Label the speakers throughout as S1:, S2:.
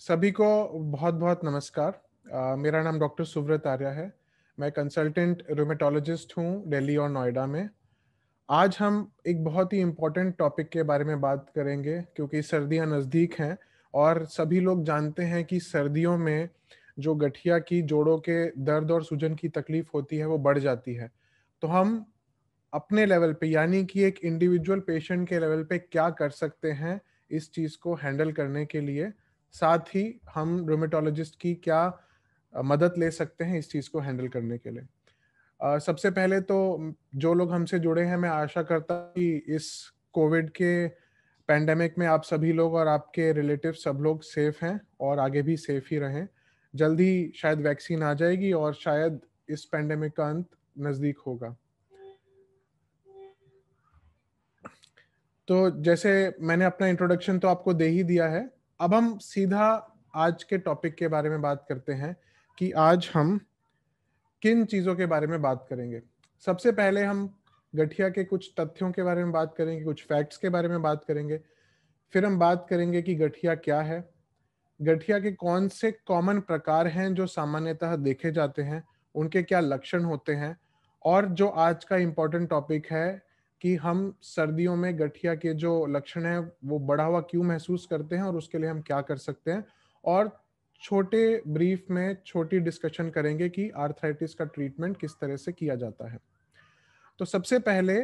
S1: सभी को बहुत बहुत नमस्कार uh, मेरा नाम डॉक्टर सुव्रत आर्या है मैं कंसल्टेंट रोमेटोलॉजिस्ट हूँ दिल्ली और नोएडा में आज हम एक बहुत ही इम्पोर्टेंट टॉपिक के बारे में बात करेंगे क्योंकि सर्दियाँ नज़दीक हैं और सभी लोग जानते हैं कि सर्दियों में जो गठिया की जोड़ों के दर्द और सूजन की तकलीफ होती है वो बढ़ जाती है तो हम अपने लेवल पे यानी कि एक इंडिविजुअल पेशेंट के लेवल पे क्या कर सकते हैं इस चीज़ को हैंडल करने के लिए साथ ही हम रोमेटोलॉजिस्ट की क्या मदद ले सकते हैं इस चीज़ को हैंडल करने के लिए सबसे पहले तो जो लोग हमसे जुड़े हैं मैं आशा करता कि इस कोविड के पैंडमिक में आप सभी लोग और आपके रिलेटिव सब लोग सेफ हैं और आगे भी सेफ ही रहें जल्दी शायद वैक्सीन आ जाएगी और शायद इस पैंडमिक का अंत नज़दीक होगा तो जैसे मैंने अपना इंट्रोडक्शन तो आपको दे ही दिया है अब हम सीधा आज के टॉपिक के बारे में बात करते हैं कि आज हम किन चीज़ों के बारे में बात करेंगे सबसे पहले हम गठिया के कुछ तथ्यों के बारे में बात करेंगे कुछ फैक्ट्स के बारे में बात करेंगे फिर हम बात करेंगे कि गठिया क्या है गठिया के कौन से कॉमन प्रकार हैं जो सामान्यतः देखे जाते हैं उनके क्या लक्षण होते हैं और जो आज का इम्पोर्टेंट टॉपिक है कि हम सर्दियों में गठिया के जो लक्षण है वो बढ़ावा क्यों महसूस करते हैं और उसके लिए हम क्या कर सकते हैं और छोटे ब्रीफ में छोटी डिस्कशन करेंगे कि आर्थराइटिस का ट्रीटमेंट किस तरह से किया जाता है तो सबसे पहले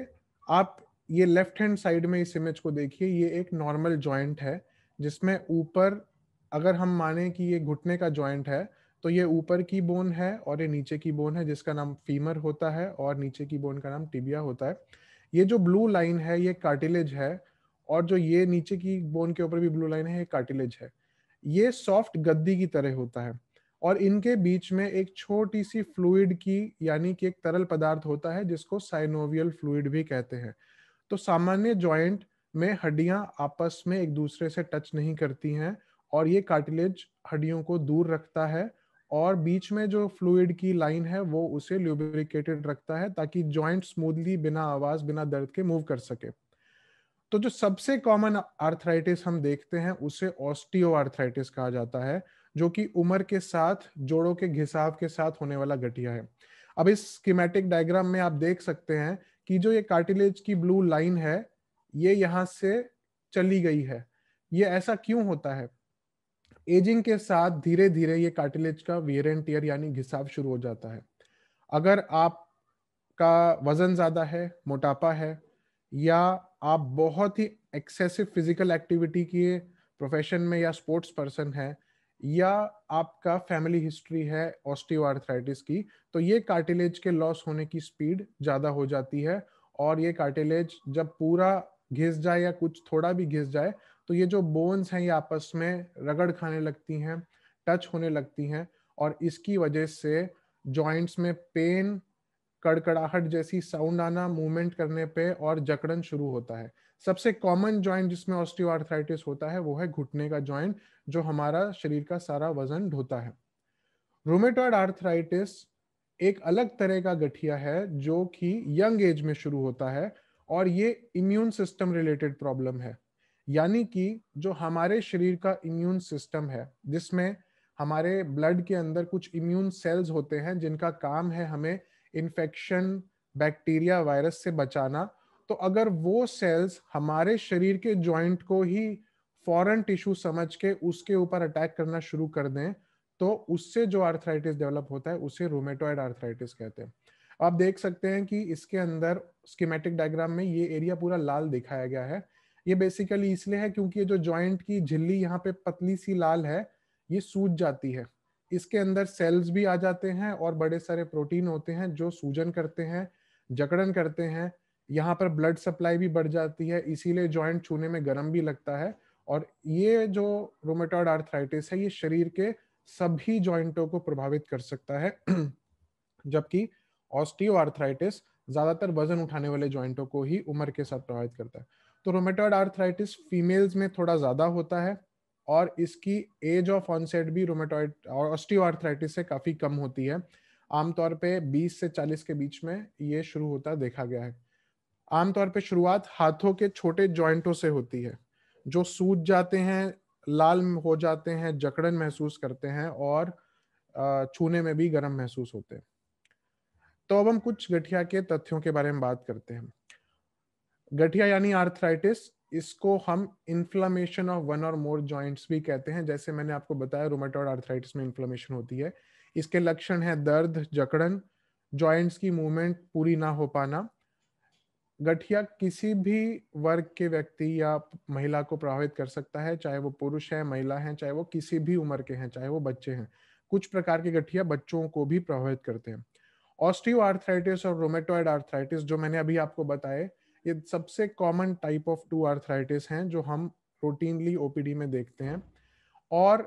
S1: आप ये लेफ्ट हैंड साइड में इस इमेज को देखिए ये एक नॉर्मल ज्वाइंट है जिसमें ऊपर अगर हम माने कि ये घुटने का ज्वाइंट है तो ये ऊपर की बोन है और ये नीचे की बोन है जिसका नाम फीमर होता है और नीचे की बोन का नाम टिबिया होता है ये जो ब्लू लाइन है ये कार्टिलेज है और जो ये नीचे की बोन के ऊपर भी ब्लू लाइन है ये कार्टिलेज है ये सॉफ्ट गद्दी की तरह होता है और इनके बीच में एक छोटी सी फ्लूइड की यानी कि एक तरल पदार्थ होता है जिसको साइनोवियल फ्लूइड भी कहते हैं तो सामान्य जॉइंट में हड्डियां आपस में एक दूसरे से टच नहीं करती हैं और ये कार्टिलेज हड्डियों को दूर रखता है और बीच में जो फ्लूइड की लाइन है वो उसे ल्यूब्रिकेटेड रखता है ताकि जॉइंट स्मूथली बिना आवाज बिना दर्द के मूव कर सके तो जो सबसे कॉमन आर्थराइटिस हम देखते हैं उसे ऑस्टियो आर्थराइटिस कहा जाता है जो कि उम्र के साथ जोड़ों के घिसाव के साथ होने वाला गठिया है अब इस स्कीमेटिक डायग्राम में आप देख सकते हैं कि जो ये कार्टिलेज की ब्लू लाइन है ये यहाँ से चली गई है ये ऐसा क्यों होता है एजिंग के साथ धीरे धीरे ये कार्टिलेज का वियर एंड टीयर यानी घिसाव शुरू हो जाता है अगर आप का वजन ज़्यादा है मोटापा है या आप बहुत ही एक्सेसिव फिजिकल एक्टिविटी किए प्रोफेशन में या स्पोर्ट्स पर्सन है या आपका फैमिली हिस्ट्री है ऑस्टियोआर्थराइटिस की तो ये कार्टिलेज के लॉस होने की स्पीड ज़्यादा हो जाती है और ये कार्टिलेज जब पूरा घिस जाए या कुछ थोड़ा भी घिस जाए तो ये जो बोन्स हैं ये आपस में रगड़ खाने लगती हैं टच होने लगती हैं और इसकी वजह से जॉइंट्स में पेन कड़कड़ाहट जैसी साउंड आना मूवमेंट करने पे और जकड़न शुरू होता है सबसे कॉमन जॉइंट जिसमें ऑस्टियोआर्थराइटिस होता है वो है घुटने का जॉइंट जो हमारा शरीर का सारा वजन ढोता है रोमेटॉइड आर्थराइटिस एक अलग तरह का गठिया है जो कि यंग एज में शुरू होता है और ये इम्यून सिस्टम रिलेटेड प्रॉब्लम है यानी कि जो हमारे शरीर का इम्यून सिस्टम है जिसमें हमारे ब्लड के अंदर कुछ इम्यून सेल्स होते हैं जिनका काम है हमें इन्फेक्शन बैक्टीरिया वायरस से बचाना तो अगर वो सेल्स हमारे शरीर के जॉइंट को ही फॉरन टिश्यू समझ के उसके ऊपर अटैक करना शुरू कर दें तो उससे जो आर्थराइटिस डेवलप होता है उसे रोमेटोइड आर्थराइटिस कहते हैं आप देख सकते हैं कि इसके अंदर स्कीमेटिक डायग्राम में ये एरिया पूरा लाल दिखाया गया है ये बेसिकली इसलिए है क्योंकि ये जो ज्वाइंट की झिल्ली यहाँ पे पतली सी लाल है ये सूज जाती है इसके अंदर सेल्स भी आ जाते हैं और बड़े सारे प्रोटीन होते हैं जो सूजन करते हैं जकड़न करते हैं यहाँ पर ब्लड सप्लाई भी बढ़ जाती है इसीलिए ज्वाइंट छूने में गर्म भी लगता है और ये जो रोमेटॉड आर्थराइटिस है ये शरीर के सभी ज्वाइंटों को प्रभावित कर सकता है जबकि ऑस्टियो आर्थराइटिस ज्यादातर वजन उठाने वाले ज्वाइंटों को ही उम्र के साथ प्रभावित करता है तो रोमेटॉइड आर्थराइटिस फीमेल्स में थोड़ा ज़्यादा होता है और इसकी एज ऑफ ऑनसेट भी रोमेटॉइड और ऑस्टियोआर्थराइटिस से काफ़ी कम होती है आमतौर पे 20 से 40 के बीच में ये शुरू होता देखा गया है आमतौर पे शुरुआत हाथों के छोटे जॉइंटों से होती है जो सूज जाते हैं लाल हो जाते हैं जकड़न महसूस करते हैं और छूने में भी गर्म महसूस होते हैं तो अब हम कुछ गठिया के तथ्यों के बारे में बात करते हैं गठिया यानी आर्थराइटिस इसको हम इन्फ्लामेशन ऑफ वन और मोर जॉइंट्स भी कहते हैं जैसे मैंने आपको बताया रोमेटॉइड आर्थराइटिस में इन्फ्लामेशन होती है इसके लक्षण है दर्द जकड़न जॉइंट्स की मूवमेंट पूरी ना हो पाना गठिया किसी भी वर्ग के व्यक्ति या महिला को प्रभावित कर सकता है चाहे वो पुरुष है महिला है चाहे वो किसी भी उम्र के हैं चाहे वो बच्चे हैं कुछ प्रकार के गठिया बच्चों को भी प्रभावित करते हैं ऑस्टियो आर्थराइटिस और रोमेटोइड आर्थराइटिस जो मैंने अभी आपको बताए ये सबसे common type of two arthritis हैं जो हम रूटीनली ओपीडी में देखते हैं और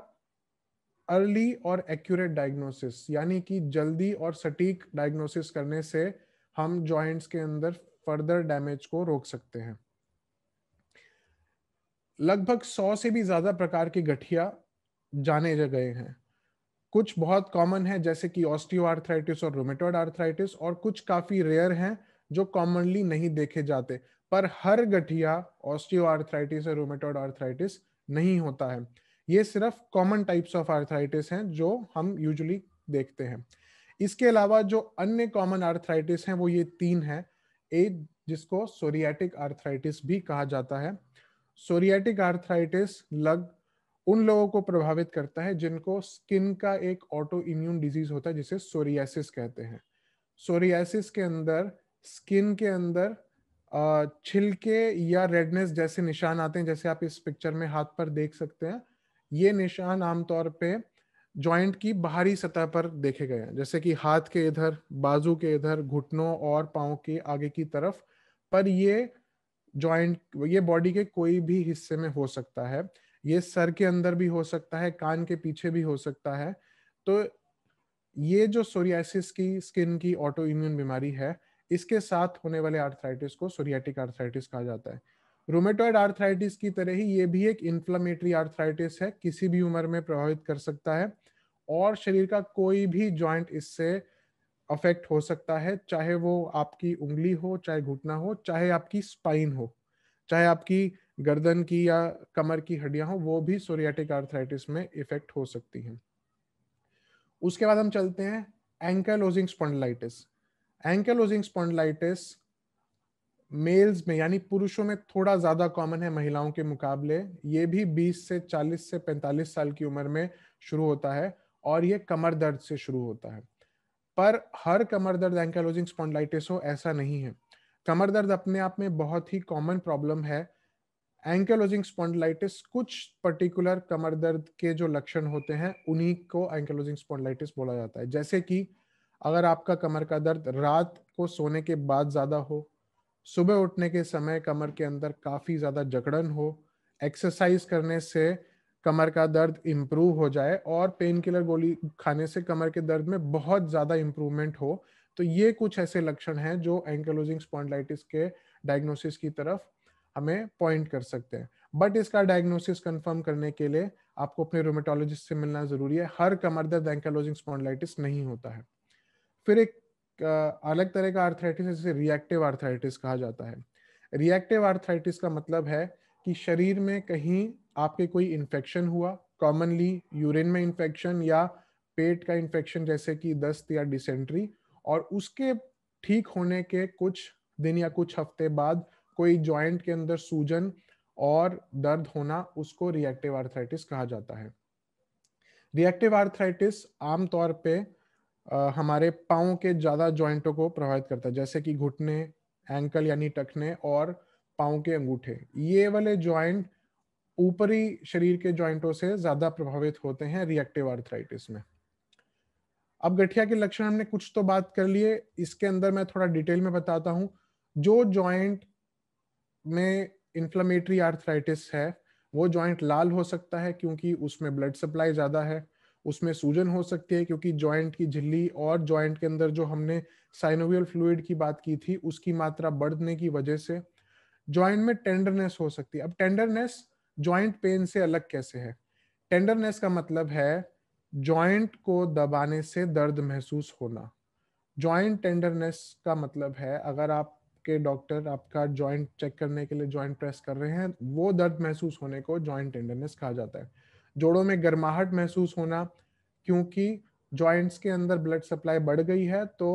S1: अर्ली और एक्यूरेट डायग्नोसिस यानी कि जल्दी और सटीक डायग्नोसिस करने से हम जॉइंट्स के अंदर फर्दर डैमेज को रोक सकते हैं लगभग सौ से भी ज्यादा प्रकार की गठिया जाने जा गए हैं कुछ बहुत कॉमन है जैसे कि ऑस्टियो आर्थराइटिस और रोमेटोड आर्थराइटिस और कुछ काफी रेयर हैं जो कॉमनली नहीं देखे जाते पर हर गठिया ऑस्टियोआर्थराइटिस और रोमेटोड आर्थराइटिस नहीं होता है ये सिर्फ कॉमन टाइप्स ऑफ आर्थराइटिस हैं जो हम यूजुअली देखते हैं इसके अलावा जो अन्य कॉमन आर्थराइटिस हैं वो ये तीन हैं एक जिसको सोरियाटिक आर्थराइटिस भी कहा जाता है सोरियाटिक आर्थराइटिस लग उन लोगों को प्रभावित करता है जिनको स्किन का एक ऑटो इम्यून डिजीज होता है जिसे सोरियासिस कहते हैं सोरियासिस के अंदर स्किन के अंदर छिलके या रेडनेस जैसे निशान आते हैं जैसे आप इस पिक्चर में हाथ पर देख सकते हैं ये निशान आमतौर पे जॉइंट की बाहरी सतह पर देखे गए हैं जैसे कि हाथ के इधर बाजू के इधर घुटनों और पाओ के आगे की तरफ पर ये जॉइंट ये बॉडी के कोई भी हिस्से में हो सकता है ये सर के अंदर भी हो सकता है कान के पीछे भी हो सकता है तो ये जो सोरियासिस की स्किन की ऑटो इम्यून बीमारी है इसके साथ होने वाले आर्थराइटिस को सोरियाटिक आर्थराइटिस कहा जाता है रोमेटॉइड आर्थराइटिस की तरह ही ये भी एक इन्फ्लामेटरी आर्थराइटिस है किसी भी उम्र में प्रभावित कर सकता है और शरीर का कोई भी ज्वाइंट इससे अफेक्ट हो सकता है चाहे वो आपकी उंगली हो चाहे घुटना हो चाहे आपकी स्पाइन हो चाहे आपकी गर्दन की या कमर की हड्डियां हो वो भी सोरियाटिक आर्थराइटिस में इफेक्ट हो सकती हैं उसके बाद हम चलते हैं ankylosing spondylitis ankylosing spondylitis males में यानी पुरुषों में थोड़ा ज्यादा कॉमन है महिलाओं के मुकाबले ये भी 20 से 40 से 45 साल की उम्र में शुरू होता है और ये कमर दर्द से शुरू होता है पर हर कमर दर्द एंकेलोजिंग स्पॉन्डलाइटिस हो ऐसा नहीं है कमर दर्द अपने आप में बहुत ही कॉमन प्रॉब्लम है एंकेलोजिंग स्पॉन्डलाइटिस कुछ पर्टिकुलर कमर दर्द के जो लक्षण होते हैं उन्हीं को एंकेलोजिंग स्पॉन्डलाइटिस बोला जाता है जैसे कि अगर आपका कमर का दर्द रात को सोने के बाद ज़्यादा हो सुबह उठने के समय कमर के अंदर काफ़ी ज़्यादा जकड़न हो एक्सरसाइज करने से कमर का दर्द इम्प्रूव हो जाए और पेन किलर गोली खाने से कमर के दर्द में बहुत ज़्यादा इम्प्रूवमेंट हो तो ये कुछ ऐसे लक्षण हैं जो एंकलोजिंग स्पॉन्डलाइटिस के डायग्नोसिस की तरफ हमें पॉइंट कर सकते हैं बट इसका डायग्नोसिस कंफर्म करने के लिए आपको अपने रोमेटोलॉजिस्ट से मिलना ज़रूरी है हर कमर दर्द एंकलोजिंग स्पॉन्डलाइटिस नहीं होता है फिर एक अलग तरह का आर्थराइटिस है जिसे रिएक्टिव आर्थराइटिस कहा जाता है रिएक्टिव आर्थराइटिस का मतलब है कि शरीर में कहीं आपके कोई इन्फेक्शन हुआ कॉमनली यूरिन में इन्फेक्शन या पेट का इन्फेक्शन जैसे कि दस्त या डिसेंट्री और उसके ठीक होने के कुछ दिन या कुछ हफ्ते बाद कोई जॉइंट के अंदर सूजन और दर्द होना उसको रिएक्टिव आर्थराइटिस कहा जाता है रिएक्टिव आर्थराइटिस आमतौर पे हमारे पाओ के ज़्यादा ज्वाइंटों को प्रभावित करता है जैसे कि घुटने एंकल यानी टखने और पाओ के अंगूठे ये वाले ज्वाइंट ऊपरी शरीर के ज्वाइंटों से ज़्यादा प्रभावित होते हैं रिएक्टिव आर्थराइटिस में अब गठिया के लक्षण हमने कुछ तो बात कर लिए इसके अंदर मैं थोड़ा डिटेल में बताता हूं जो ज्वाइंट में इंफ्लामेटरी आर्थराइटिस है वो ज्वाइंट लाल हो सकता है क्योंकि उसमें ब्लड सप्लाई ज़्यादा है उसमें सूजन हो सकती है क्योंकि जॉइंट की झिल्ली और जॉइंट के अंदर जो हमने साइनोवियल फ्लूड की बात की थी उसकी मात्रा बढ़ने की वजह से जॉइंट में टेंडरनेस हो सकती है अब टेंडरनेस जॉइंट पेन से अलग कैसे है टेंडरनेस का मतलब है जॉइंट को दबाने से दर्द महसूस होना जॉइंट टेंडरनेस का मतलब है अगर आपके डॉक्टर आपका जॉइंट चेक करने के लिए जॉइंट प्रेस कर रहे हैं वो दर्द महसूस होने को जॉइंट टेंडरनेस कहा जाता है जोड़ों में गर्माहट महसूस होना क्योंकि जॉइंट्स के अंदर ब्लड सप्लाई बढ़ गई है तो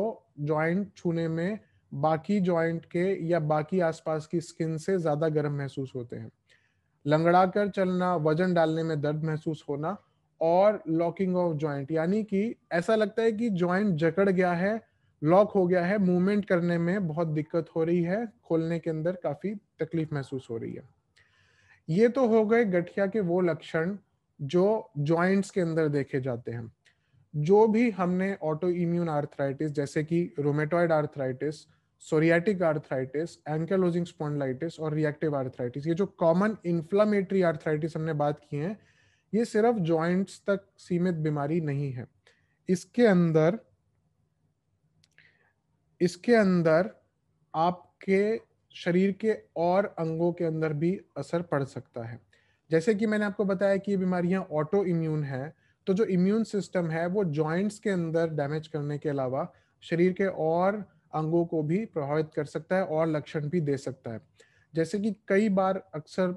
S1: जॉइंट छूने में बाकी जॉइंट के या बाकी आसपास की स्किन से ज़्यादा गर्म महसूस होते हैं लंगड़ाकर चलना वजन डालने में दर्द महसूस होना और लॉकिंग ऑफ जॉइंट यानी कि ऐसा लगता है कि जॉइंट जकड़ गया है लॉक हो गया है मूवमेंट करने में बहुत दिक्कत हो रही है खोलने के अंदर काफ़ी तकलीफ महसूस हो रही है ये तो हो गए गठिया के वो लक्षण जो जॉइंट्स के अंदर देखे जाते हैं जो भी हमने ऑटो इम्यून आर्थराइटिस जैसे कि rheumatoid arthritis psoriatic arthritis ankylosing spondylitis और रिएक्टिव आर्थराइटिस ये जो कॉमन इन्फ्लामेटरी आर्थराइटिस हमने बात की है ये सिर्फ जॉइंट्स तक सीमित बीमारी नहीं है इसके अंदर इसके अंदर आपके शरीर के और अंगों के अंदर भी असर पड़ सकता है जैसे कि मैंने आपको बताया कि ये बीमारियां ऑटो इम्यून है तो जो इम्यून सिस्टम है वो जॉइंट्स के अंदर डैमेज करने के अलावा शरीर के और अंगों को भी प्रभावित कर सकता है और लक्षण भी दे सकता है जैसे कि कई बार अक्सर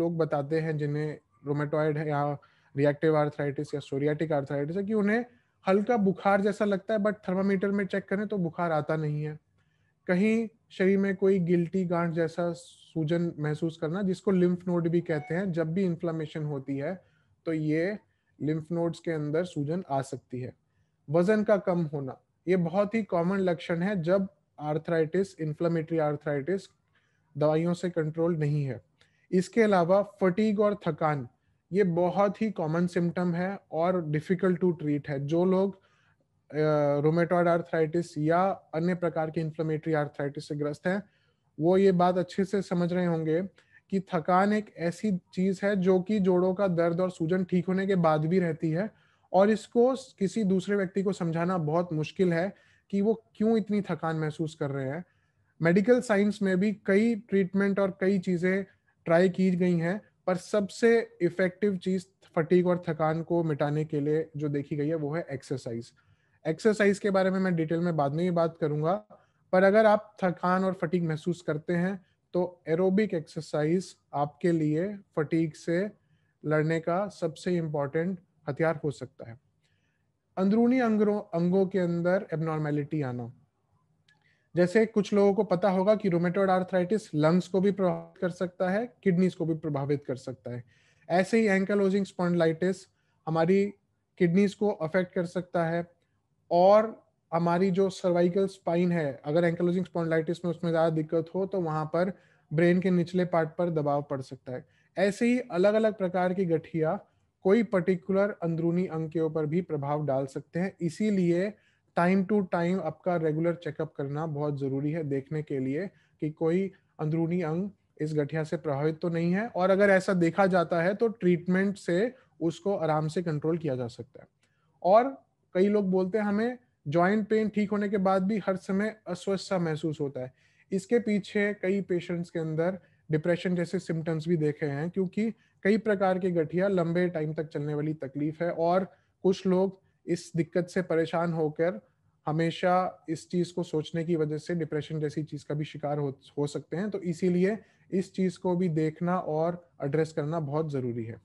S1: लोग बताते हैं जिन्हें रोमेटॉयड या रिएक्टिव आर्थराइटिस या सोरियाटिक आर्थराइटिस है कि उन्हें हल्का बुखार जैसा लगता है बट थर्मामीटर में चेक करें तो बुखार आता नहीं है कहीं शरीर में कोई गिल्टी गांठ जैसा सूजन महसूस करना जिसको लिम्फ नोड भी कहते हैं जब भी इंफ्लामेशन होती है तो ये लिम्फ नोड्स के अंदर सूजन आ सकती है वजन का कम होना ये बहुत ही कॉमन लक्षण है जब आर्थराइटिस इन्फ्लामेटरी आर्थराइटिस दवाइयों से कंट्रोल नहीं है इसके अलावा फटीग और थकान ये बहुत ही कॉमन सिम्टम है और डिफिकल्ट टू ट्रीट है जो लोग रोमेटॉइड आर्थराइटिस या अन्य प्रकार के इन्फ्लेमेटरी आर्थराइटिस से ग्रस्त हैं वो ये बात अच्छे से समझ रहे होंगे कि थकान एक ऐसी चीज है जो कि जोड़ों का दर्द और सूजन ठीक होने के बाद भी रहती है और इसको किसी दूसरे व्यक्ति को समझाना बहुत मुश्किल है कि वो क्यों इतनी थकान महसूस कर रहे हैं मेडिकल साइंस में भी कई ट्रीटमेंट और कई चीज़ें ट्राई की गई हैं पर सबसे इफेक्टिव चीज़ फटीक और थकान को मिटाने के लिए जो देखी गई है वो है एक्सरसाइज एक्सरसाइज के बारे में मैं डिटेल में बाद में ही बात करूंगा पर अगर आप थकान और फटीक महसूस करते हैं तो एरोबिक एक्सरसाइज आपके लिए फटीक से लड़ने का सबसे इम्पॉर्टेंट हथियार हो सकता है अंदरूनी अंगों अंगों के अंदर एबनॉर्मेलिटी आना जैसे कुछ लोगों को पता होगा कि रोमेटोड आर्थराइटिस लंग्स को भी प्रभावित कर सकता है किडनीज को भी प्रभावित कर सकता है ऐसे ही एंकलोजिंग स्पॉन्डलाइटिस हमारी किडनीज को अफेक्ट कर सकता है और हमारी जो सर्वाइकल स्पाइन है अगर एंकलोजिंग स्पॉन्डलाइटिस में उसमें ज़्यादा दिक्कत हो तो वहां पर ब्रेन के निचले पार्ट पर दबाव पड़ सकता है ऐसे ही अलग अलग प्रकार की गठिया कोई पर्टिकुलर अंदरूनी अंग के ऊपर भी प्रभाव डाल सकते हैं इसीलिए टाइम टू टाइम आपका रेगुलर चेकअप करना बहुत ज़रूरी है देखने के लिए कि कोई अंदरूनी अंग इस गठिया से प्रभावित तो नहीं है और अगर ऐसा देखा जाता है तो ट्रीटमेंट से उसको आराम से कंट्रोल किया जा सकता है और कई लोग बोलते हैं हमें ज्वाइंट पेन ठीक होने के बाद भी हर समय अस्वस्थ सा महसूस होता है इसके पीछे कई पेशेंट्स के अंदर डिप्रेशन जैसे सिम्टम्स भी देखे हैं क्योंकि कई प्रकार के गठिया लंबे टाइम तक चलने वाली तकलीफ है और कुछ लोग इस दिक्कत से परेशान होकर हमेशा इस चीज़ को सोचने की वजह से डिप्रेशन जैसी चीज़ का भी शिकार हो हो सकते हैं तो इसीलिए इस चीज़ को भी देखना और एड्रेस करना बहुत ज़रूरी है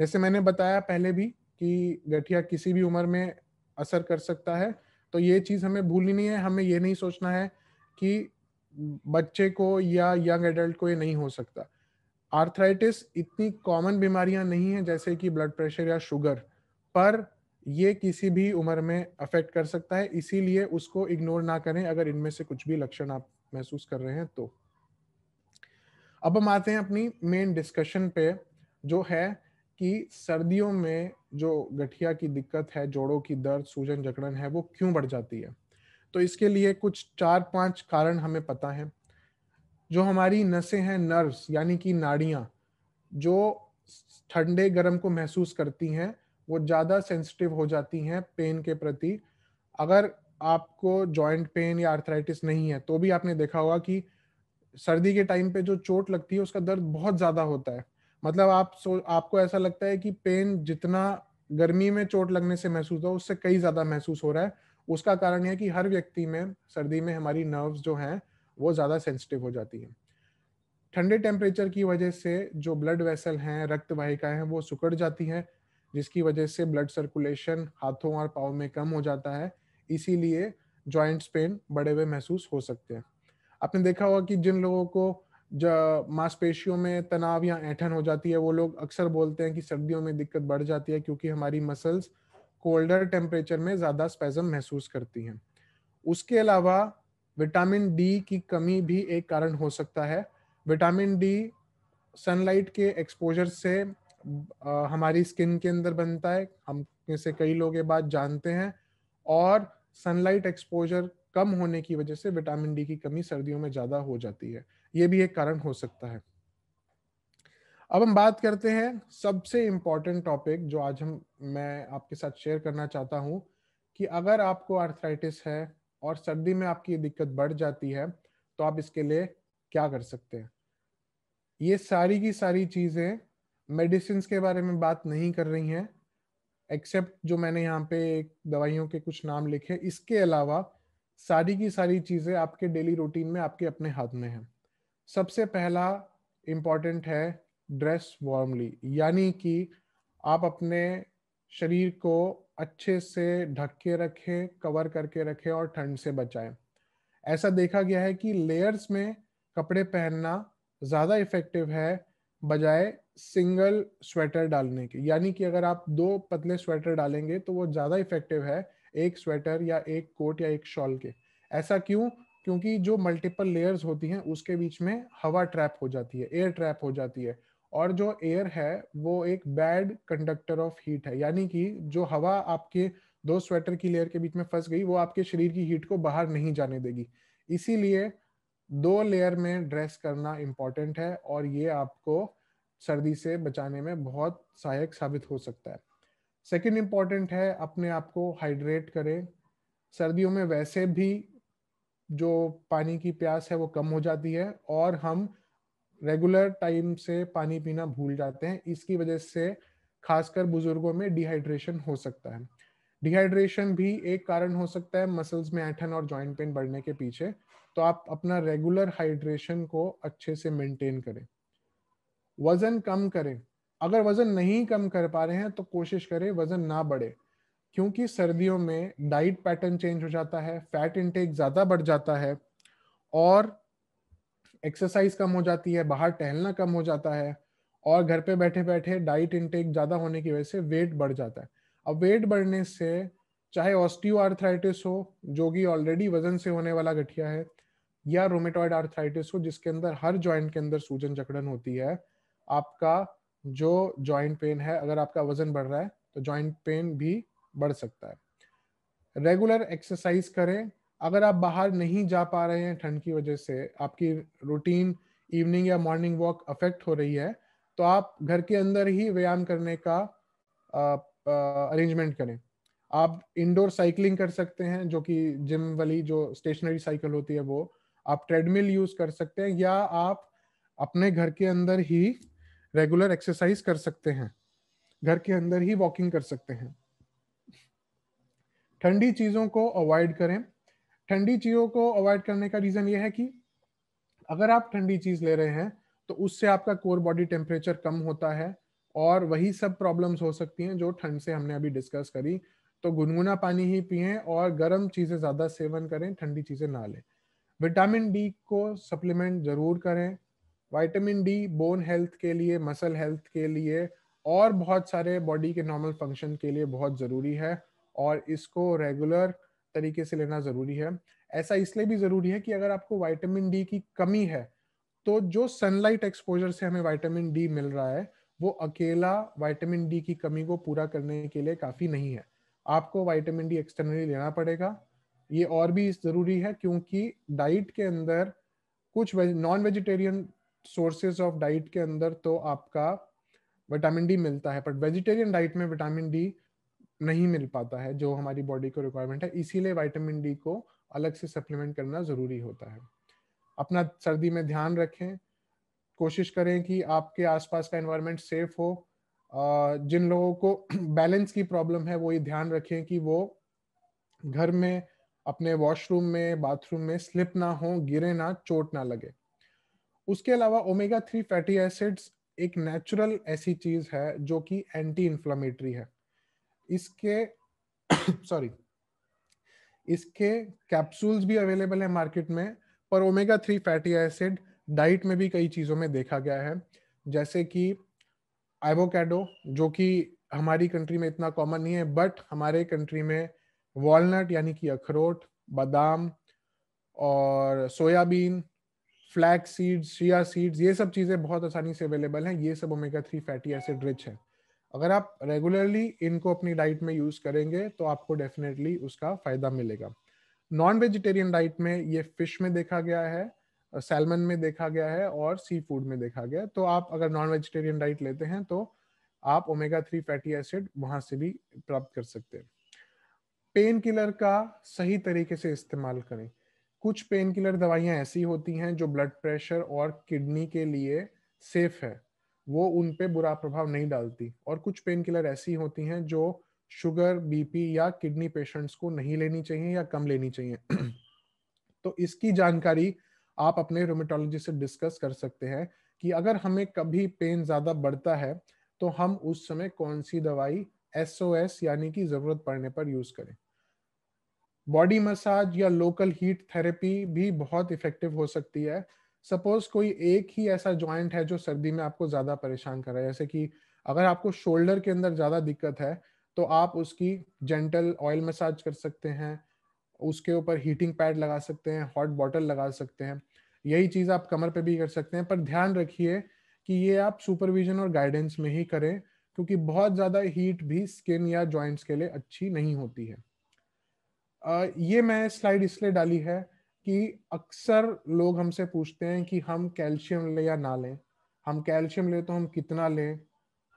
S1: जैसे मैंने बताया पहले भी कि गठिया किसी भी उम्र में असर कर सकता है तो ये चीज़ हमें भूलनी नहीं है हमें ये नहीं सोचना है कि बच्चे को या यंग एडल्ट को ये नहीं हो सकता आर्थराइटिस इतनी कॉमन बीमारियां नहीं है जैसे कि ब्लड प्रेशर या शुगर पर ये किसी भी उम्र में अफेक्ट कर सकता है इसीलिए उसको इग्नोर ना करें अगर इनमें से कुछ भी लक्षण आप महसूस कर रहे हैं तो अब हम आते हैं अपनी मेन डिस्कशन पे जो है कि सर्दियों में जो गठिया की दिक्कत है जोड़ों की दर्द सूजन जकड़न है वो क्यों बढ़ जाती है तो इसके लिए कुछ चार पांच कारण हमें पता है जो हमारी नसें हैं नर्व्स यानी कि नाड़ियां जो ठंडे गर्म को महसूस करती हैं वो ज़्यादा सेंसिटिव हो जाती हैं पेन के प्रति अगर आपको जॉइंट पेन या आर्थराइटिस नहीं है तो भी आपने देखा होगा कि सर्दी के टाइम पे जो चोट लगती है उसका दर्द बहुत ज़्यादा होता है मतलब आप सो आपको ऐसा लगता है कि पेन जितना गर्मी में चोट लगने से महसूस हो उससे कई ज्यादा महसूस हो रहा है उसका कारण यह कि हर व्यक्ति में सर्दी में हमारी नर्व्स जो हैं वो ज़्यादा सेंसिटिव हो जाती हैं ठंडे टेम्परेचर की वजह से जो ब्लड वेसल हैं रक्त वाहिकाएं हैं वो सुकड़ जाती हैं जिसकी वजह से ब्लड सर्कुलेशन हाथों और पाओ में कम हो जाता है इसीलिए ज्वाइंट्स पेन बड़े हुए महसूस हो सकते हैं आपने देखा होगा कि जिन लोगों को मांसपेशियों में तनाव या ऐठन हो जाती है वो लोग अक्सर बोलते हैं कि सर्दियों में दिक्कत बढ़ जाती है क्योंकि हमारी मसल्स कोल्डर टेम्परेचर में ज़्यादा स्पेजम महसूस करती हैं उसके अलावा विटामिन डी की कमी भी एक कारण हो सकता है विटामिन डी सनलाइट के एक्सपोजर से हमारी स्किन के अंदर बनता है हम इसे से कई लोग ये बात जानते हैं और सनलाइट एक्सपोजर कम होने की वजह से विटामिन डी की कमी सर्दियों में ज़्यादा हो जाती है ये भी एक कारण हो सकता है अब हम बात करते हैं सबसे इंपॉर्टेंट टॉपिक जो आज हम मैं आपके साथ शेयर करना चाहता हूं कि अगर आपको आर्थराइटिस है और सर्दी में आपकी दिक्कत बढ़ जाती है तो आप इसके लिए क्या कर सकते हैं ये सारी की सारी चीज़ें मेडिसिन के बारे में बात नहीं कर रही हैं एक्सेप्ट जो मैंने यहाँ पे दवाइयों के कुछ नाम लिखे इसके अलावा सारी की सारी चीज़ें आपके डेली रूटीन में आपके अपने हाथ में हैं सबसे पहला इम्पॉर्टेंट है ड्रेस वार्मली यानी कि आप अपने शरीर को अच्छे से ढक के रखें कवर करके रखें और ठंड से बचाएं ऐसा देखा गया है कि लेयर्स में कपड़े पहनना ज़्यादा इफेक्टिव है बजाय सिंगल स्वेटर डालने के यानी कि अगर आप दो पतले स्वेटर डालेंगे तो वो ज़्यादा इफेक्टिव है एक स्वेटर या एक कोट या एक शॉल के ऐसा क्यों क्योंकि जो मल्टीपल लेयर्स होती हैं उसके बीच में हवा ट्रैप हो जाती है एयर ट्रैप हो जाती है और जो एयर है वो एक बैड कंडक्टर ऑफ हीट है यानी कि जो हवा आपके दो स्वेटर की लेयर के बीच में फंस गई वो आपके शरीर की हीट को बाहर नहीं जाने देगी इसीलिए दो लेयर में ड्रेस करना इम्पॉर्टेंट है और ये आपको सर्दी से बचाने में बहुत सहायक साबित हो सकता है सेकेंड इम्पॉर्टेंट है अपने आप को हाइड्रेट करें सर्दियों में वैसे भी जो पानी की प्यास है वो कम हो जाती है और हम रेगुलर टाइम से पानी पीना भूल जाते हैं इसकी वजह से खासकर बुजुर्गों में डिहाइड्रेशन हो सकता है डिहाइड्रेशन भी एक कारण हो सकता है मसल्स में ऐठन और जॉइंट पेन बढ़ने के पीछे तो आप अपना रेगुलर हाइड्रेशन को अच्छे से मेंटेन करें वजन कम करें अगर वजन नहीं कम कर पा रहे हैं तो कोशिश करें वजन ना बढ़े क्योंकि सर्दियों में डाइट पैटर्न चेंज हो जाता है फैट इनटेक ज़्यादा बढ़ जाता है और एक्सरसाइज कम हो जाती है बाहर टहलना कम हो जाता है और घर पे बैठे बैठे डाइट इनटेक ज़्यादा होने की वजह से वेट बढ़ जाता है अब वेट बढ़ने से चाहे ऑस्टियोआर्थराइटिस हो जो कि ऑलरेडी वजन से होने वाला गठिया है या रोमेटॉइड आर्थराइटिस हो जिसके अंदर हर जॉइंट के अंदर सूजन जकड़न होती है आपका जो जॉइंट पेन है अगर आपका वजन बढ़ रहा है तो जॉइंट पेन भी बढ़ सकता है रेगुलर एक्सरसाइज करें अगर आप बाहर नहीं जा पा रहे हैं ठंड की वजह से आपकी रूटीन इवनिंग या मॉर्निंग वॉक अफेक्ट हो रही है तो आप घर के अंदर ही व्यायाम करने का अरेंजमेंट करें आप इंडोर साइकिलिंग कर सकते हैं जो कि जिम वाली जो स्टेशनरी साइकिल होती है वो आप ट्रेडमिल यूज कर सकते हैं या आप अपने घर के अंदर ही रेगुलर एक्सरसाइज कर सकते हैं घर के अंदर ही वॉकिंग कर सकते हैं ठंडी चीज़ों को अवॉइड करें ठंडी चीज़ों को अवॉइड करने का रीज़न ये है कि अगर आप ठंडी चीज़ ले रहे हैं तो उससे आपका कोर बॉडी टेम्परेचर कम होता है और वही सब प्रॉब्लम्स हो सकती हैं जो ठंड से हमने अभी डिस्कस करी तो गुनगुना पानी ही पिए और गर्म चीज़ें ज़्यादा सेवन करें ठंडी चीज़ें ना लें विटामिन डी को सप्लीमेंट ज़रूर करें वाइटामिन डी बोन हेल्थ के लिए मसल हेल्थ के लिए और बहुत सारे बॉडी के नॉर्मल फंक्शन के लिए बहुत ज़रूरी है और इसको रेगुलर तरीके से लेना ज़रूरी है ऐसा इसलिए भी ज़रूरी है कि अगर आपको वाइटामिन डी की कमी है तो जो सनलाइट एक्सपोजर से हमें वाइटामिन डी मिल रहा है वो अकेला वाइटामिन डी की कमी को पूरा करने के लिए काफ़ी नहीं है आपको वाइटामिन डी एक्सटर्नली लेना पड़ेगा ये और भी ज़रूरी है क्योंकि डाइट के अंदर कुछ non vegetarian sources of diet के अंदर तो आपका विटामिन डी मिलता है बट वेजिटेरियन डाइट में विटामिन डी नहीं मिल पाता है जो हमारी बॉडी को रिक्वायरमेंट है इसीलिए वाइटामिन डी को अलग से सप्लीमेंट करना ज़रूरी होता है अपना सर्दी में ध्यान रखें कोशिश करें कि आपके आसपास का एनवायरनमेंट सेफ हो जिन लोगों को बैलेंस की प्रॉब्लम है वो ये ध्यान रखें कि वो घर में अपने वॉशरूम में बाथरूम में स्लिप ना हो गिरे ना चोट ना लगे उसके अलावा ओमेगा थ्री फैटी एसिड्स एक नेचुरल ऐसी चीज है जो कि एंटी इन्फ्लामेटरी है इसके सॉरी इसके कैप्सूल्स भी अवेलेबल है मार्केट में पर omega three fatty acid diet में भी कई चीज़ों में देखा गया है जैसे कि एवोकेडो जो कि हमारी कंट्री में इतना कॉमन नहीं है बट हमारे कंट्री में वॉलनट यानी कि अखरोट बादाम और soybean flax seeds chia seeds ये सब चीज़ें बहुत आसानी से अवेलेबल हैं ये सब omega three fatty acid rich है अगर आप रेगुलरली इनको अपनी डाइट में यूज करेंगे तो आपको डेफिनेटली उसका फायदा मिलेगा नॉन वेजिटेरियन डाइट में ये फिश में देखा गया है सैलमन में देखा गया है और सी फूड में देखा गया है तो आप अगर नॉन वेजिटेरियन डाइट लेते हैं तो आप ओमेगा थ्री फैटी एसिड वहां से भी प्राप्त कर सकते हैं पेन किलर का सही तरीके से इस्तेमाल करें कुछ पेन किलर दवाइयाँ ऐसी होती हैं जो ब्लड प्रेशर और किडनी के लिए सेफ है वो उन पे बुरा प्रभाव नहीं डालती और कुछ पेन किलर ऐसी होती हैं जो शुगर बीपी या किडनी पेशेंट्स को नहीं लेनी चाहिए या कम लेनी चाहिए तो इसकी जानकारी आप अपने रोमेटोलॉजिस्ट से डिस्कस कर सकते हैं कि अगर हमें कभी पेन ज़्यादा बढ़ता है तो हम उस समय कौन सी दवाई एस यानी कि ज़रूरत पड़ने पर यूज़ करें बॉडी मसाज या लोकल हीट थेरेपी भी बहुत इफेक्टिव हो सकती है सपोज कोई एक ही ऐसा ज्वाइंट है जो सर्दी में आपको ज्यादा परेशान कर रहा है जैसे कि अगर आपको शोल्डर के अंदर ज्यादा दिक्कत है तो आप उसकी जेंटल ऑयल मसाज कर सकते हैं उसके ऊपर हीटिंग पैड लगा सकते हैं हॉट बॉटल लगा सकते हैं यही चीज़ आप कमर पे भी कर सकते हैं पर ध्यान रखिए कि ये आप सुपरविजन और गाइडेंस में ही करें क्योंकि बहुत ज़्यादा हीट भी स्किन या ज्वाइंट्स के लिए अच्छी नहीं होती है ये मैं स्लाइड इसलिए डाली है कि अक्सर लोग हमसे पूछते हैं कि हम कैल्शियम लें या ना लें हम कैल्शियम लें तो हम कितना लें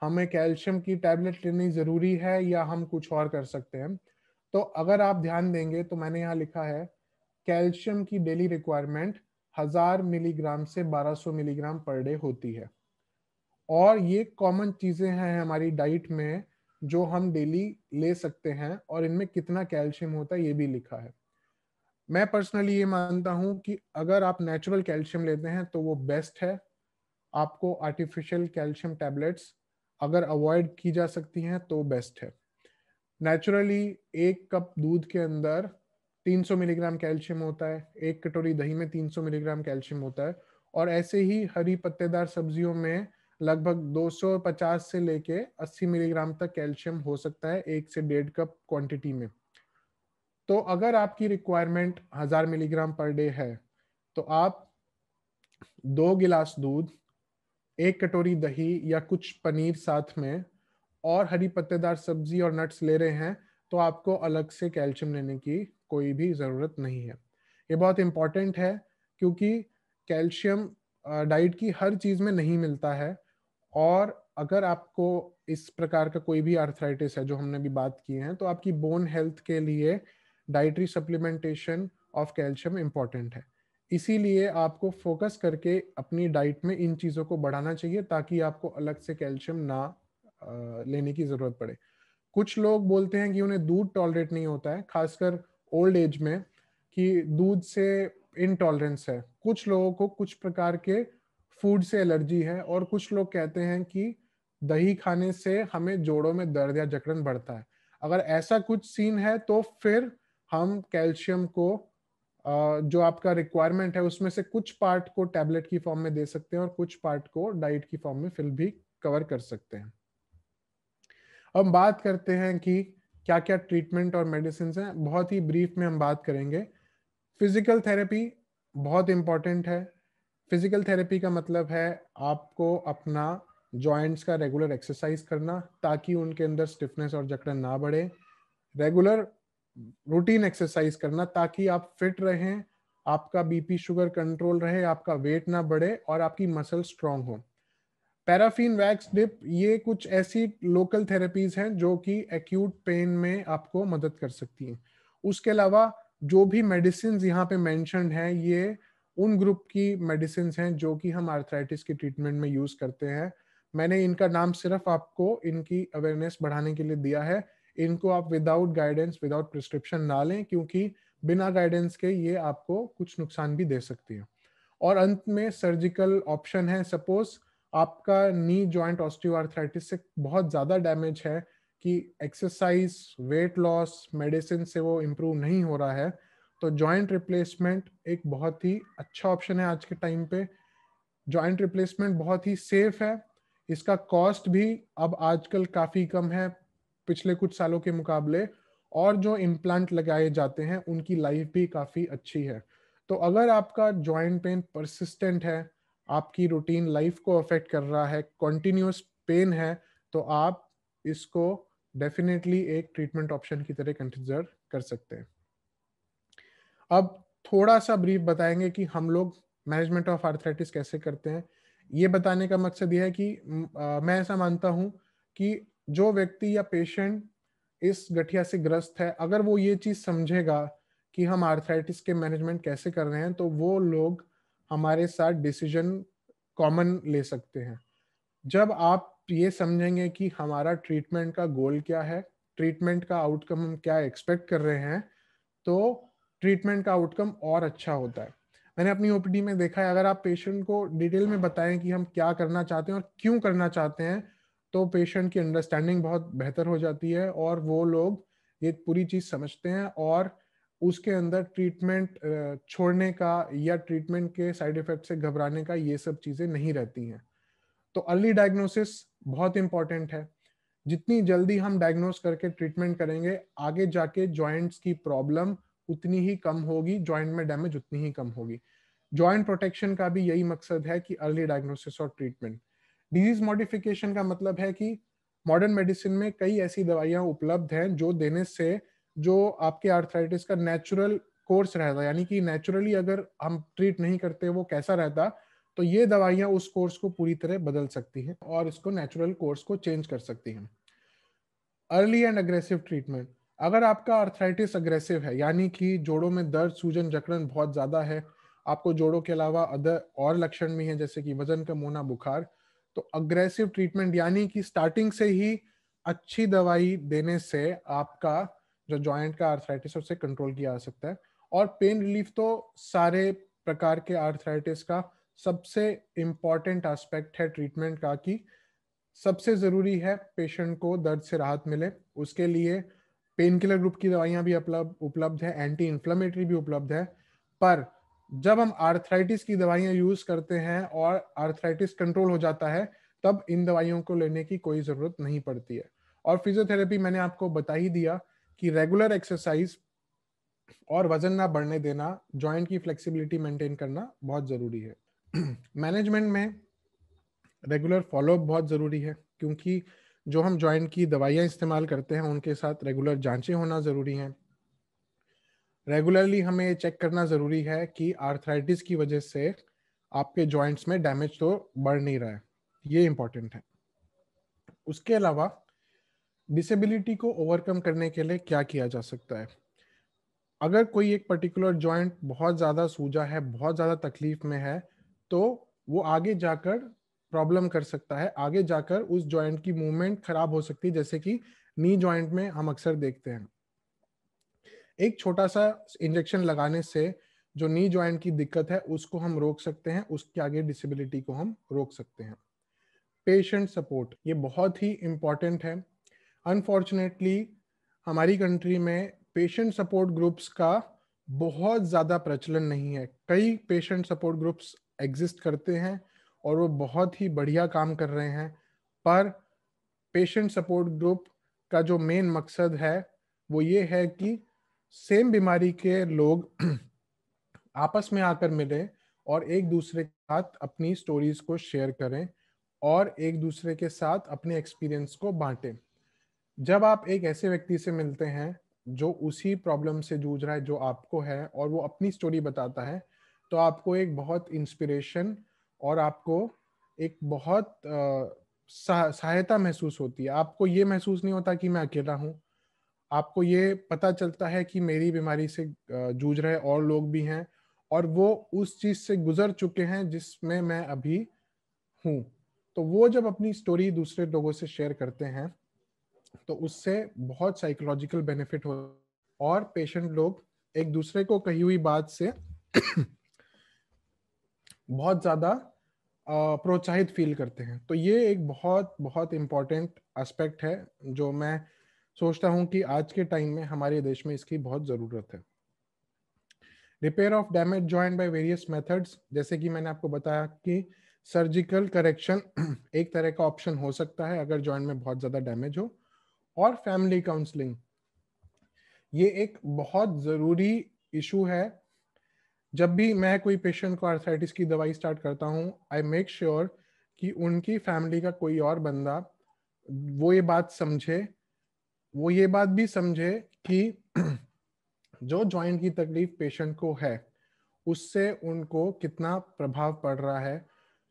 S1: हमें कैल्शियम की टैबलेट लेनी ज़रूरी है या हम कुछ और कर सकते हैं तो अगर आप ध्यान देंगे तो मैंने यहाँ लिखा है कैल्शियम की डेली रिक्वायरमेंट हज़ार मिलीग्राम से 1200 मिलीग्राम पर डे होती है और ये कॉमन चीज़ें हैं हमारी डाइट में जो हम डेली ले सकते हैं और इनमें कितना कैल्शियम होता है ये भी लिखा है मैं पर्सनली ये मानता हूँ कि अगर आप नेचुरल कैल्शियम लेते हैं तो वो बेस्ट है आपको आर्टिफिशियल कैल्शियम टैबलेट्स अगर अवॉइड की जा सकती हैं तो बेस्ट है नेचुरली एक कप दूध के अंदर 300 मिलीग्राम कैल्शियम होता है एक कटोरी दही में 300 मिलीग्राम कैल्शियम होता है और ऐसे ही हरी पत्तेदार सब्जियों में लगभग 250 से लेके 80 मिलीग्राम तक कैल्शियम हो सकता है एक से डेढ़ कप क्वांटिटी में तो अगर आपकी रिक्वायरमेंट हज़ार मिलीग्राम पर डे है तो आप दो गिलास दूध एक कटोरी दही या कुछ पनीर साथ में और हरी पत्तेदार सब्जी और नट्स ले रहे हैं तो आपको अलग से कैल्शियम लेने की कोई भी ज़रूरत नहीं है ये बहुत इम्पॉर्टेंट है क्योंकि कैल्शियम डाइट की हर चीज़ में नहीं मिलता है और अगर आपको इस प्रकार का कोई भी आर्थराइटिस है जो हमने भी बात की है तो आपकी बोन हेल्थ के लिए dietary supplementation of calcium important है इसीलिए आपको फोकस करके अपनी डाइट में इन चीज़ों को बढ़ाना चाहिए ताकि आपको अलग से कैल्शियम ना लेने की ज़रूरत पड़े कुछ लोग बोलते हैं कि उन्हें दूध टॉलरेट नहीं होता है खासकर ओल्ड एज में कि दूध से इनटॉलरेंस है कुछ लोगों को कुछ प्रकार के फूड से एलर्जी है और कुछ लोग कहते हैं कि दही खाने से हमें जोड़ों में दर्द या जकड़न बढ़ता है अगर ऐसा कुछ सीन है तो फिर हम कैल्शियम को जो आपका रिक्वायरमेंट है उसमें से कुछ पार्ट को टैबलेट की फॉर्म में दे सकते हैं और कुछ पार्ट को डाइट की फॉर्म में फिल भी कवर कर सकते हैं अब बात करते हैं कि क्या क्या ट्रीटमेंट और मेडिसिन हैं बहुत ही ब्रीफ में हम बात करेंगे फिजिकल थेरेपी बहुत इंपॉर्टेंट है फिजिकल थेरेपी का मतलब है आपको अपना जॉइंट्स का रेगुलर एक्सरसाइज करना ताकि उनके अंदर स्टिफनेस और जकड़न ना बढ़े रेगुलर रूटीन एक्सरसाइज करना ताकि आप फिट रहें आपका बीपी शुगर कंट्रोल रहे आपका वेट ना बढ़े और आपकी मसल स्ट्रांग हो पैराफिन वैक्स डिप ये कुछ ऐसी लोकल थेरेपीज हैं जो कि एक्यूट पेन में आपको मदद कर सकती हैं उसके अलावा जो भी मेडिसिन यहाँ पे मैंशन हैं ये उन ग्रुप की मेडिसिन हैं जो कि हम आर्थराइटिस की ट्रीटमेंट में यूज़ करते हैं मैंने इनका नाम सिर्फ आपको इनकी अवेयरनेस बढ़ाने के लिए दिया है इनको आप विदाउट गाइडेंस विदाउट प्रिस्क्रिप्शन ना लें क्योंकि बिना गाइडेंस के ये आपको कुछ नुकसान भी दे सकती है और अंत में सर्जिकल ऑप्शन है सपोज आपका नी ज्वाइंट ऑस्टियोआर्थराइटिस से बहुत ज़्यादा डैमेज है कि एक्सरसाइज वेट लॉस मेडिसिन से वो इम्प्रूव नहीं हो रहा है तो जॉइंट रिप्लेसमेंट एक बहुत ही अच्छा ऑप्शन है आज के टाइम पे जॉइंट रिप्लेसमेंट बहुत ही सेफ है इसका कॉस्ट भी अब आजकल काफ़ी कम है पिछले कुछ सालों के मुकाबले और जो इम्प्लांट लगाए जाते हैं उनकी लाइफ भी काफ़ी अच्छी है तो अगर आपका जॉइंट पेन परसिस्टेंट है आपकी रूटीन लाइफ को अफेक्ट कर रहा है कॉन्टीन्यूस पेन है तो आप इसको डेफिनेटली एक ट्रीटमेंट ऑप्शन की तरह कंसिडर कर सकते हैं अब थोड़ा सा ब्रीफ बताएंगे कि हम लोग मैनेजमेंट ऑफ आर्थराइटिस कैसे करते हैं ये बताने का मकसद यह है कि आ, मैं ऐसा मानता हूँ कि जो व्यक्ति या पेशेंट इस गठिया से ग्रस्त है अगर वो ये चीज समझेगा कि हम आर्थराइटिस के मैनेजमेंट कैसे कर रहे हैं तो वो लोग हमारे साथ डिसीजन कॉमन ले सकते हैं जब आप ये समझेंगे कि हमारा ट्रीटमेंट का गोल क्या है ट्रीटमेंट का आउटकम हम क्या एक्सपेक्ट कर रहे हैं तो ट्रीटमेंट का आउटकम और अच्छा होता है मैंने अपनी ओपीडी में देखा है अगर आप पेशेंट को डिटेल में बताएं कि हम क्या करना चाहते हैं और क्यों करना चाहते हैं तो पेशेंट की अंडरस्टैंडिंग बहुत बेहतर हो जाती है और वो लोग ये पूरी चीज़ समझते हैं और उसके अंदर ट्रीटमेंट छोड़ने का या ट्रीटमेंट के साइड इफेक्ट से घबराने का ये सब चीज़ें नहीं रहती हैं तो अर्ली डायग्नोसिस बहुत इंपॉर्टेंट है जितनी जल्दी हम डायग्नोस करके ट्रीटमेंट करेंगे आगे जाके जॉइंट्स की प्रॉब्लम उतनी ही कम होगी ज्वाइंट में डैमेज उतनी ही कम होगी ज्वाइंट प्रोटेक्शन का भी यही मकसद है कि अर्ली डायग्नोसिस और ट्रीटमेंट डिजीज मॉडिफिकेशन का मतलब है कि मॉडर्न मेडिसिन में कई ऐसी दवाइयाँ उपलब्ध हैं जो देने से जो आपके आर्थराइटिस का नेचुरल कोर्स रहता यानी कि नेचुरली अगर हम ट्रीट नहीं करते वो कैसा रहता तो ये दवाइयाँ उस कोर्स को पूरी तरह बदल सकती हैं और इसको नेचुरल कोर्स को चेंज कर सकती हैं अर्ली एंड अग्रेसिव ट्रीटमेंट अगर आपका आर्थराइटिस अग्रेसिव है यानी कि जोड़ों में दर्द सूजन जकड़न बहुत ज़्यादा है आपको जोड़ों के अलावा अदर और लक्षण भी हैं जैसे कि वजन कम होना बुखार तो अग्रेसिव ट्रीटमेंट यानी कि स्टार्टिंग से ही अच्छी दवाई देने से आपका जो जॉइंट का आर्थराइटिस उससे कंट्रोल किया जा सकता है और पेन रिलीफ तो सारे प्रकार के आर्थराइटिस का सबसे इम्पॉर्टेंट एस्पेक्ट है ट्रीटमेंट का कि सबसे ज़रूरी है पेशेंट को दर्द से राहत मिले उसके लिए पेन किलर ग्रुप की दवाइयाँ भी उपलब्ध उपलब्ध है एंटी इन्फ्लामेटरी भी उपलब्ध है पर जब हम आर्थराइटिस की दवाइयां यूज करते हैं और आर्थराइटिस कंट्रोल हो जाता है तब इन दवाइयों को लेने की कोई ज़रूरत नहीं पड़ती है और फिजियोथेरेपी मैंने आपको बता ही दिया कि रेगुलर एक्सरसाइज और वजन ना बढ़ने देना जॉइंट की फ्लेक्सिबिलिटी मेंटेन करना बहुत ज़रूरी है मैनेजमेंट में रेगुलर फॉलोअप बहुत ज़रूरी है क्योंकि जो हम जॉइंट की दवाइयाँ इस्तेमाल करते हैं उनके साथ रेगुलर जांचें होना ज़रूरी हैं रेगुलरली हमें ये चेक करना ज़रूरी है कि आर्थराइटिस की वजह से आपके जॉइंट्स में डैमेज तो बढ़ नहीं रहा है ये इम्पोर्टेंट है उसके अलावा डिसेबिलिटी को ओवरकम करने के लिए क्या किया जा सकता है अगर कोई एक पर्टिकुलर जॉइंट बहुत ज़्यादा सूजा है बहुत ज़्यादा तकलीफ में है तो वो आगे जाकर प्रॉब्लम कर सकता है आगे जाकर उस जॉइंट की मूवमेंट खराब हो सकती है जैसे कि नी जॉइंट में हम अक्सर देखते हैं एक छोटा सा इंजेक्शन लगाने से जो नी ज्वाइंट की दिक्कत है उसको हम रोक सकते हैं उसके आगे डिसेबिलिटी को हम रोक सकते हैं पेशेंट सपोर्ट ये बहुत ही इम्पॉर्टेंट है अनफॉर्चुनेटली हमारी कंट्री में पेशेंट सपोर्ट ग्रुप्स का बहुत ज़्यादा प्रचलन नहीं है कई पेशेंट सपोर्ट ग्रुप्स एग्जिस्ट करते हैं और वो बहुत ही बढ़िया काम कर रहे हैं पर पेशेंट सपोर्ट ग्रुप का जो मेन मकसद है वो ये है कि सेम बीमारी के लोग आपस में आकर मिलें और एक दूसरे के साथ अपनी स्टोरीज को शेयर करें और एक दूसरे के साथ अपने एक्सपीरियंस को बांटें जब आप एक ऐसे व्यक्ति से मिलते हैं जो उसी प्रॉब्लम से जूझ रहा है जो आपको है और वो अपनी स्टोरी बताता है तो आपको एक बहुत इंस्पिरेशन और आपको एक बहुत सहायता महसूस होती है आपको ये महसूस नहीं होता कि मैं अकेला हूँ आपको ये पता चलता है कि मेरी बीमारी से जूझ रहे और लोग भी हैं और वो उस चीज़ से गुजर चुके हैं जिसमें मैं अभी हूँ तो वो जब अपनी स्टोरी दूसरे लोगों से शेयर करते हैं तो उससे बहुत साइकोलॉजिकल बेनिफिट हो और पेशेंट लोग एक दूसरे को कही हुई बात से बहुत ज़्यादा प्रोत्साहित फील करते हैं तो ये एक बहुत बहुत इम्पोर्टेंट एस्पेक्ट है जो मैं सोचता हूँ कि आज के टाइम में हमारे देश में इसकी बहुत ज़रूरत है repair of damage joint by various methods जैसे कि मैंने आपको बताया कि सर्जिकल करेक्शन एक तरह का ऑप्शन हो सकता है अगर ज्वाइंट में बहुत ज़्यादा डैमेज हो और फैमिली काउंसलिंग ये एक बहुत ज़रूरी इशू है जब भी मैं कोई पेशेंट को आर्थराइटिस की दवाई स्टार्ट करता हूँ आई मेक श्योर कि उनकी फैमिली का कोई और बंदा वो ये बात समझे वो ये बात भी समझे कि जो ज्वाइंट की तकलीफ पेशेंट को है उससे उनको कितना प्रभाव पड़ रहा है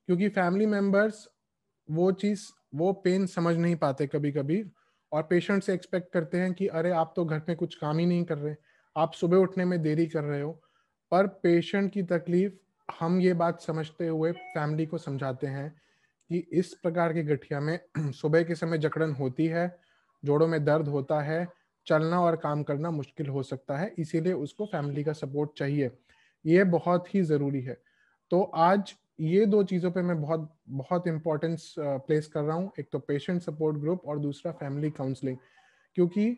S1: क्योंकि फैमिली मेंबर्स वो चीज़ वो पेन समझ नहीं पाते कभी कभी और पेशेंट से एक्सपेक्ट करते हैं कि अरे आप तो घर में कुछ काम ही नहीं कर रहे आप सुबह उठने में देरी कर रहे हो पर पेशेंट की तकलीफ हम ये बात समझते हुए फैमिली को समझाते हैं कि इस प्रकार की गठिया में सुबह के समय जकड़न होती है जोड़ों में दर्द होता है चलना और काम करना मुश्किल हो सकता है इसीलिए उसको फैमिली का सपोर्ट चाहिए ये बहुत ही ज़रूरी है तो आज ये दो चीज़ों पे मैं बहुत बहुत इम्पोर्टेंस प्लेस कर रहा हूँ एक तो पेशेंट सपोर्ट ग्रुप और दूसरा फैमिली काउंसलिंग क्योंकि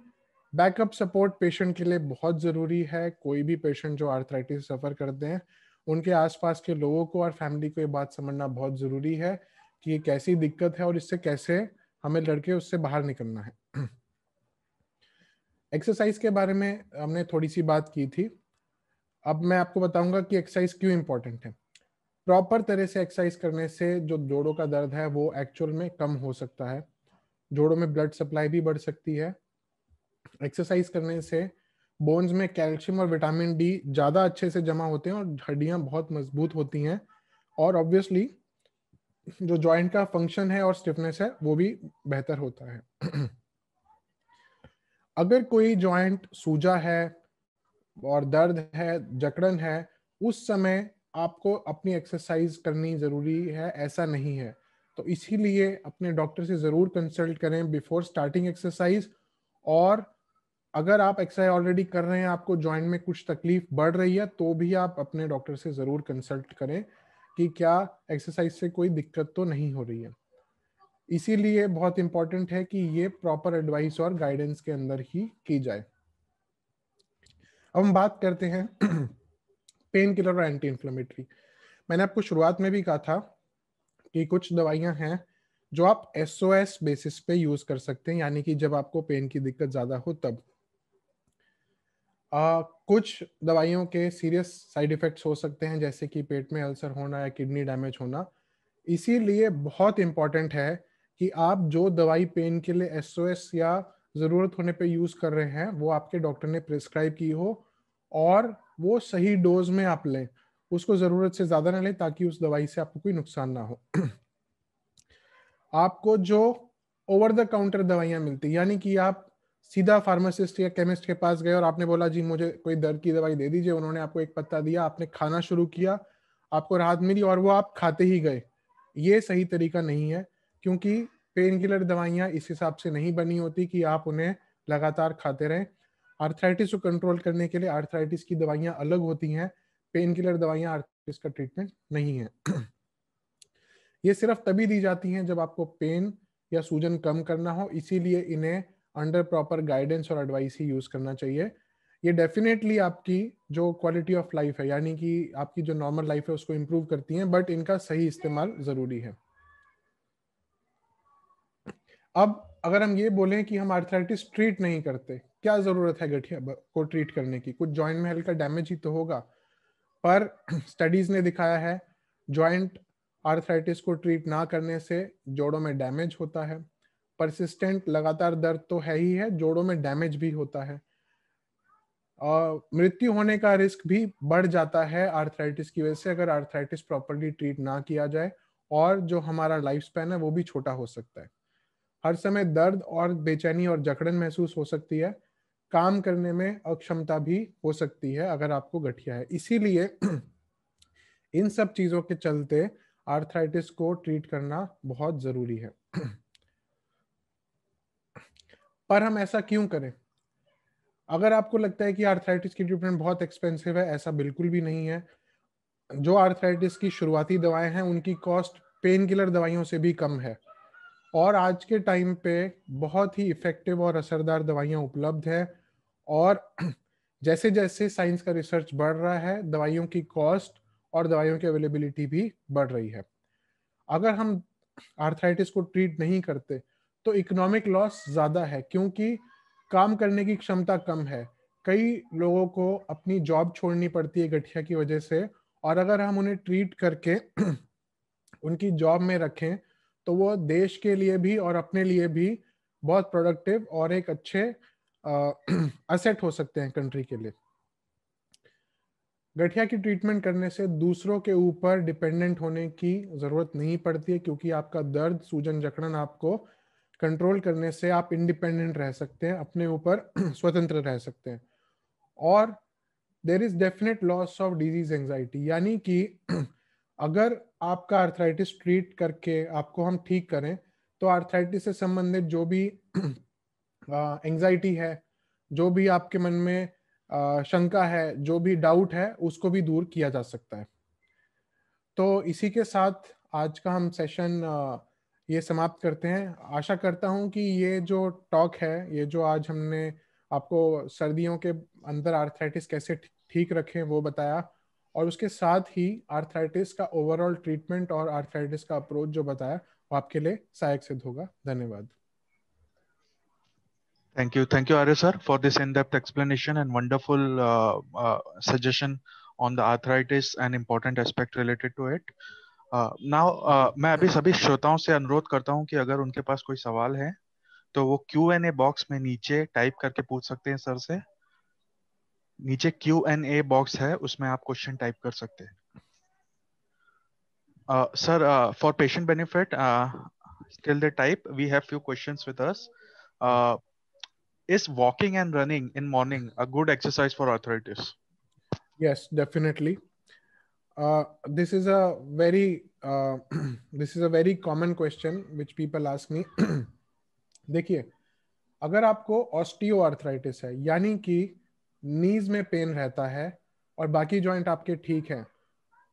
S1: बैकअप सपोर्ट पेशेंट के लिए बहुत ज़रूरी है कोई भी पेशेंट जो आर्थराइटिस सफ़र करते हैं उनके आसपास के लोगों को और फैमिली को ये बात समझना बहुत ज़रूरी है कि ये कैसी दिक्कत है और इससे कैसे हमें लड़के उससे बाहर निकलना है एक्सरसाइज के बारे में हमने थोड़ी सी बात की थी अब मैं आपको बताऊंगा कि एक्सरसाइज क्यों इम्पोर्टेंट है प्रॉपर तरह से एक्सरसाइज करने से जो जोड़ों का दर्द है वो एक्चुअल में कम हो सकता है जोड़ों में ब्लड सप्लाई भी बढ़ सकती है एक्सरसाइज करने से बोन्स में कैल्शियम और विटामिन डी ज़्यादा अच्छे से जमा होते हैं और हड्डियाँ बहुत मजबूत होती हैं और ऑब्वियसली जो जॉइंट का फंक्शन है और स्टिफनेस है वो भी बेहतर होता है अगर कोई जॉइंट सूजा है और दर्द है जकड़न है उस समय आपको अपनी एक्सरसाइज करनी जरूरी है ऐसा नहीं है तो इसीलिए अपने डॉक्टर से ज़रूर कंसल्ट करें बिफोर स्टार्टिंग एक्सरसाइज और अगर आप एक्सरसाइज ऑलरेडी कर रहे हैं आपको जॉइंट में कुछ तकलीफ बढ़ रही है तो भी आप अपने डॉक्टर से ज़रूर कंसल्ट करें कि क्या एक्सरसाइज से कोई दिक्कत तो नहीं हो रही है इसीलिए बहुत इंपॉर्टेंट है कि ये प्रॉपर एडवाइस और गाइडेंस के अंदर ही की जाए अब हम बात करते हैं पेन किलर और एंटी इन्फ्लेमेटरी मैंने आपको शुरुआत में भी कहा था कि कुछ दवाइयां हैं जो आप एस बेसिस पे यूज कर सकते हैं यानी कि जब आपको पेन की दिक्कत ज्यादा हो तब आ, कुछ दवाइयों के सीरियस साइड इफेक्ट्स हो सकते हैं जैसे कि पेट में अल्सर होना या किडनी डैमेज होना इसीलिए बहुत इम्पॉर्टेंट है कि आप जो दवाई पेन के लिए एस या ज़रूरत होने पे यूज़ कर रहे हैं वो आपके डॉक्टर ने प्रिस्क्राइब की हो और वो सही डोज में आप लें उसको ज़रूरत से ज़्यादा ना लें ताकि उस दवाई से आपको कोई नुकसान ना हो आपको जो ओवर द काउंटर दवाइयाँ मिलती यानी कि आप सीधा फार्मासिस्ट या केमिस्ट के पास गए और आपने बोला जी मुझे कोई दर्द की दवाई दे दीजिए उन्होंने आपको एक पत्ता दिया आपने खाना शुरू किया आपको राहत मिली और वो आप खाते ही गए ये सही तरीका नहीं है क्योंकि पेन किलर दवाइयाँ इस हिसाब से नहीं बनी होती कि आप उन्हें लगातार खाते रहें आर्थराइटिस को कंट्रोल करने के लिए आर्थराइटिस की दवाइयाँ अलग होती हैं पेन किलर दवाइयाँ आर्थराइटिस का ट्रीटमेंट नहीं है ये सिर्फ तभी दी जाती हैं जब आपको पेन या सूजन कम करना हो इसीलिए इन्हें अंडर प्रॉपर गाइडेंस और एडवाइस ही यूज करना चाहिए ये डेफिनेटली आपकी जो क्वालिटी ऑफ लाइफ है यानी कि आपकी जो नॉर्मल लाइफ है उसको इम्प्रूव करती हैं बट इनका सही इस्तेमाल जरूरी है अब अगर हम ये बोलें कि हम आर्थराइटिस ट्रीट नहीं करते क्या जरूरत है गठिया को ट्रीट करने की कुछ जॉइंट में हल्का डैमेज ही तो होगा पर स्टडीज ने दिखाया है जॉइंट आर्थराइटिस को ट्रीट ना करने से जोड़ों में डैमेज होता है परसिस्टेंट लगातार दर्द तो है ही है जोड़ों में डैमेज भी होता है मृत्यु होने का रिस्क भी बढ़ जाता है आर्थराइटिस की वजह से अगर आर्थराइटिस प्रॉपरली ट्रीट ना किया जाए और जो हमारा लाइफ स्पैन है वो भी छोटा हो सकता है हर समय दर्द और बेचैनी और जकड़न महसूस हो सकती है काम करने में अक्षमता भी हो सकती है अगर आपको गठिया है इसीलिए इन सब चीज़ों के चलते आर्थराइटिस को ट्रीट करना बहुत ज़रूरी है पर हम ऐसा क्यों करें अगर आपको लगता है कि आर्थराइटिस की ट्रीटमेंट बहुत एक्सपेंसिव है ऐसा बिल्कुल भी नहीं है जो आर्थराइटिस की शुरुआती दवाएं हैं उनकी कॉस्ट पेन किलर दवाइयों से भी कम है और आज के टाइम पे बहुत ही इफ़ेक्टिव और असरदार दवाइयाँ उपलब्ध हैं और जैसे जैसे साइंस का रिसर्च बढ़ रहा है दवाइयों की कॉस्ट और दवाइयों की अवेलेबिलिटी भी बढ़ रही है अगर हम आर्थराइटिस को ट्रीट नहीं करते तो इकोनॉमिक लॉस ज़्यादा है क्योंकि काम करने की क्षमता कम है कई लोगों को अपनी जॉब छोड़नी पड़ती है गठिया की वजह से और अगर हम उन्हें ट्रीट करके उनकी जॉब में रखें तो वो देश के लिए भी और अपने लिए भी बहुत प्रोडक्टिव और एक अच्छे असेट हो सकते हैं कंट्री के लिए गठिया की ट्रीटमेंट करने से दूसरों के ऊपर डिपेंडेंट होने की ज़रूरत नहीं पड़ती है क्योंकि आपका दर्द सूजन जकड़न आपको कंट्रोल करने से आप इंडिपेंडेंट रह सकते हैं अपने ऊपर स्वतंत्र रह सकते हैं और there is definite loss of disease anxiety यानी कि अगर आपका आर्थराइटिस ट्रीट करके आपको हम ठीक करें तो आर्थराइटिस से संबंधित जो भी एंगजाइटी है जो भी आपके मन में शंका है जो भी डाउट है उसको भी दूर किया जा सकता है तो इसी के साथ आज का हम सेशन आ, ये समाप्त करते हैं आशा करता हूँ कि ये जो टॉक है ये जो आज हमने आपको सर्दियों के अंदर आर्थराइटिस कैसे ठीक रखें वो बताया और उसके साथ ही आर्थराइटिस का ओवरऑल ट्रीटमेंट और आर्थराइटिस का अप्रोच जो बताया वो आपके लिए सहायक सिद्ध होगा धन्यवाद
S2: Thank you. Thank you, Arya sir, for this in-depth explanation and wonderful uh, uh, suggestion on the arthritis and important aspect related to it. ना uh, uh, मैं अभी सभी श्रोताओं से अनुरोध करता हूं कि अगर उनके पास कोई सवाल है तो वो क्यू एन ए बॉक्स में नीचे टाइप करके पूछ सकते हैं सर से नीचे क्यू एन ए बॉक्स है उसमें आप क्वेश्चन टाइप कर सकते हैं sir for patient benefit still the type we have few question with is walking and running in morning a good exercise for authorities
S1: yes definitely Uh, this is a very uh, this is a very common question which people ask me. देखिए अगर आपको osteo arthritis है यानी कि नीज में pen रहता है और बाकी जॉइंट आपके ठीक है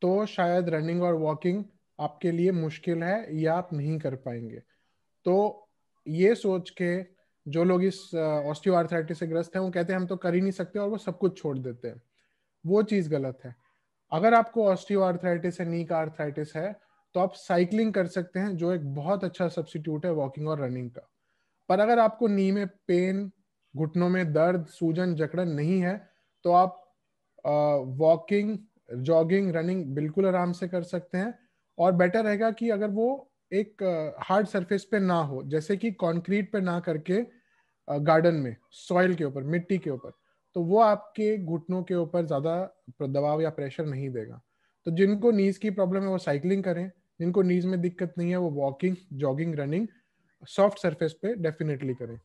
S1: तो शायद रनिंग और वॉकिंग आपके लिए मुश्किल है या आप नहीं कर पाएंगे तो ये सोच के जो लोग इस ऑस्टियोआर्थराइटिस uh, से ग्रस्त हैं वो कहते हैं हम तो कर ही नहीं सकते और वो सब कुछ छोड़ देते हैं वो चीज़ गलत है अगर आपको आर्थराइटिस है नी का आर्थराइटिस है तो आप साइकिलिंग कर सकते हैं जो एक बहुत अच्छा सब्सिट्यूट है वॉकिंग और रनिंग का पर अगर आपको नी में पेन घुटनों में दर्द सूजन जकड़न नहीं है तो आप वॉकिंग जॉगिंग रनिंग बिल्कुल आराम से कर सकते हैं और बेटर रहेगा कि अगर वो एक हार्ड सरफेस पे ना हो जैसे कि कंक्रीट पे ना करके गार्डन में सॉइल के ऊपर मिट्टी के ऊपर तो वो आपके घुटनों के ऊपर ज़्यादा दबाव या प्रेशर नहीं देगा तो जिनको नीज की प्रॉब्लम है वो साइकिलिंग करें जिनको नीज में दिक्कत नहीं है वो walking jogging running soft surface पे डेफिनेटली करें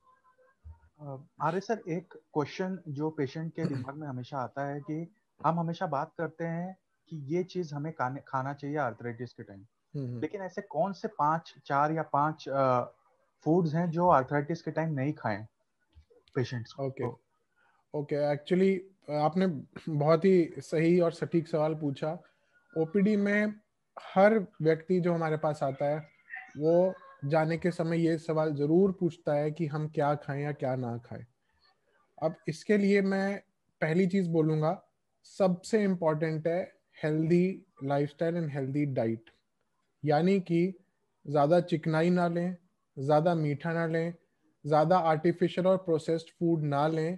S2: अरे सर एक क्वेश्चन जो पेशेंट के दिमाग में हमेशा आता है कि हम हमेशा बात करते हैं कि ये चीज हमें खाना चाहिए आर्थराइटिस के टाइम हम्म, हम्म। लेकिन ऐसे कौन से पांच चार या पांच फूड्स हैं जो आर्थराइटिस के टाइम नहीं खाएं पेशेंट्स ओके okay. तो,
S1: ओके okay, एक्चुअली आपने बहुत ही सही और सटीक सवाल पूछा ओपीडी में हर व्यक्ति जो हमारे पास आता है वो जाने के समय ये सवाल ज़रूर पूछता है कि हम क्या खाएं या क्या ना खाएं अब इसके लिए मैं पहली चीज़ बोलूँगा सबसे इम्पॉर्टेंट है healthy lifestyle and healthy diet यानी कि ज़्यादा चिकनाई ना लें ज़्यादा मीठा ना लें ज़्यादा आर्टिफिशियल और प्रोसेस्ड फूड ना लें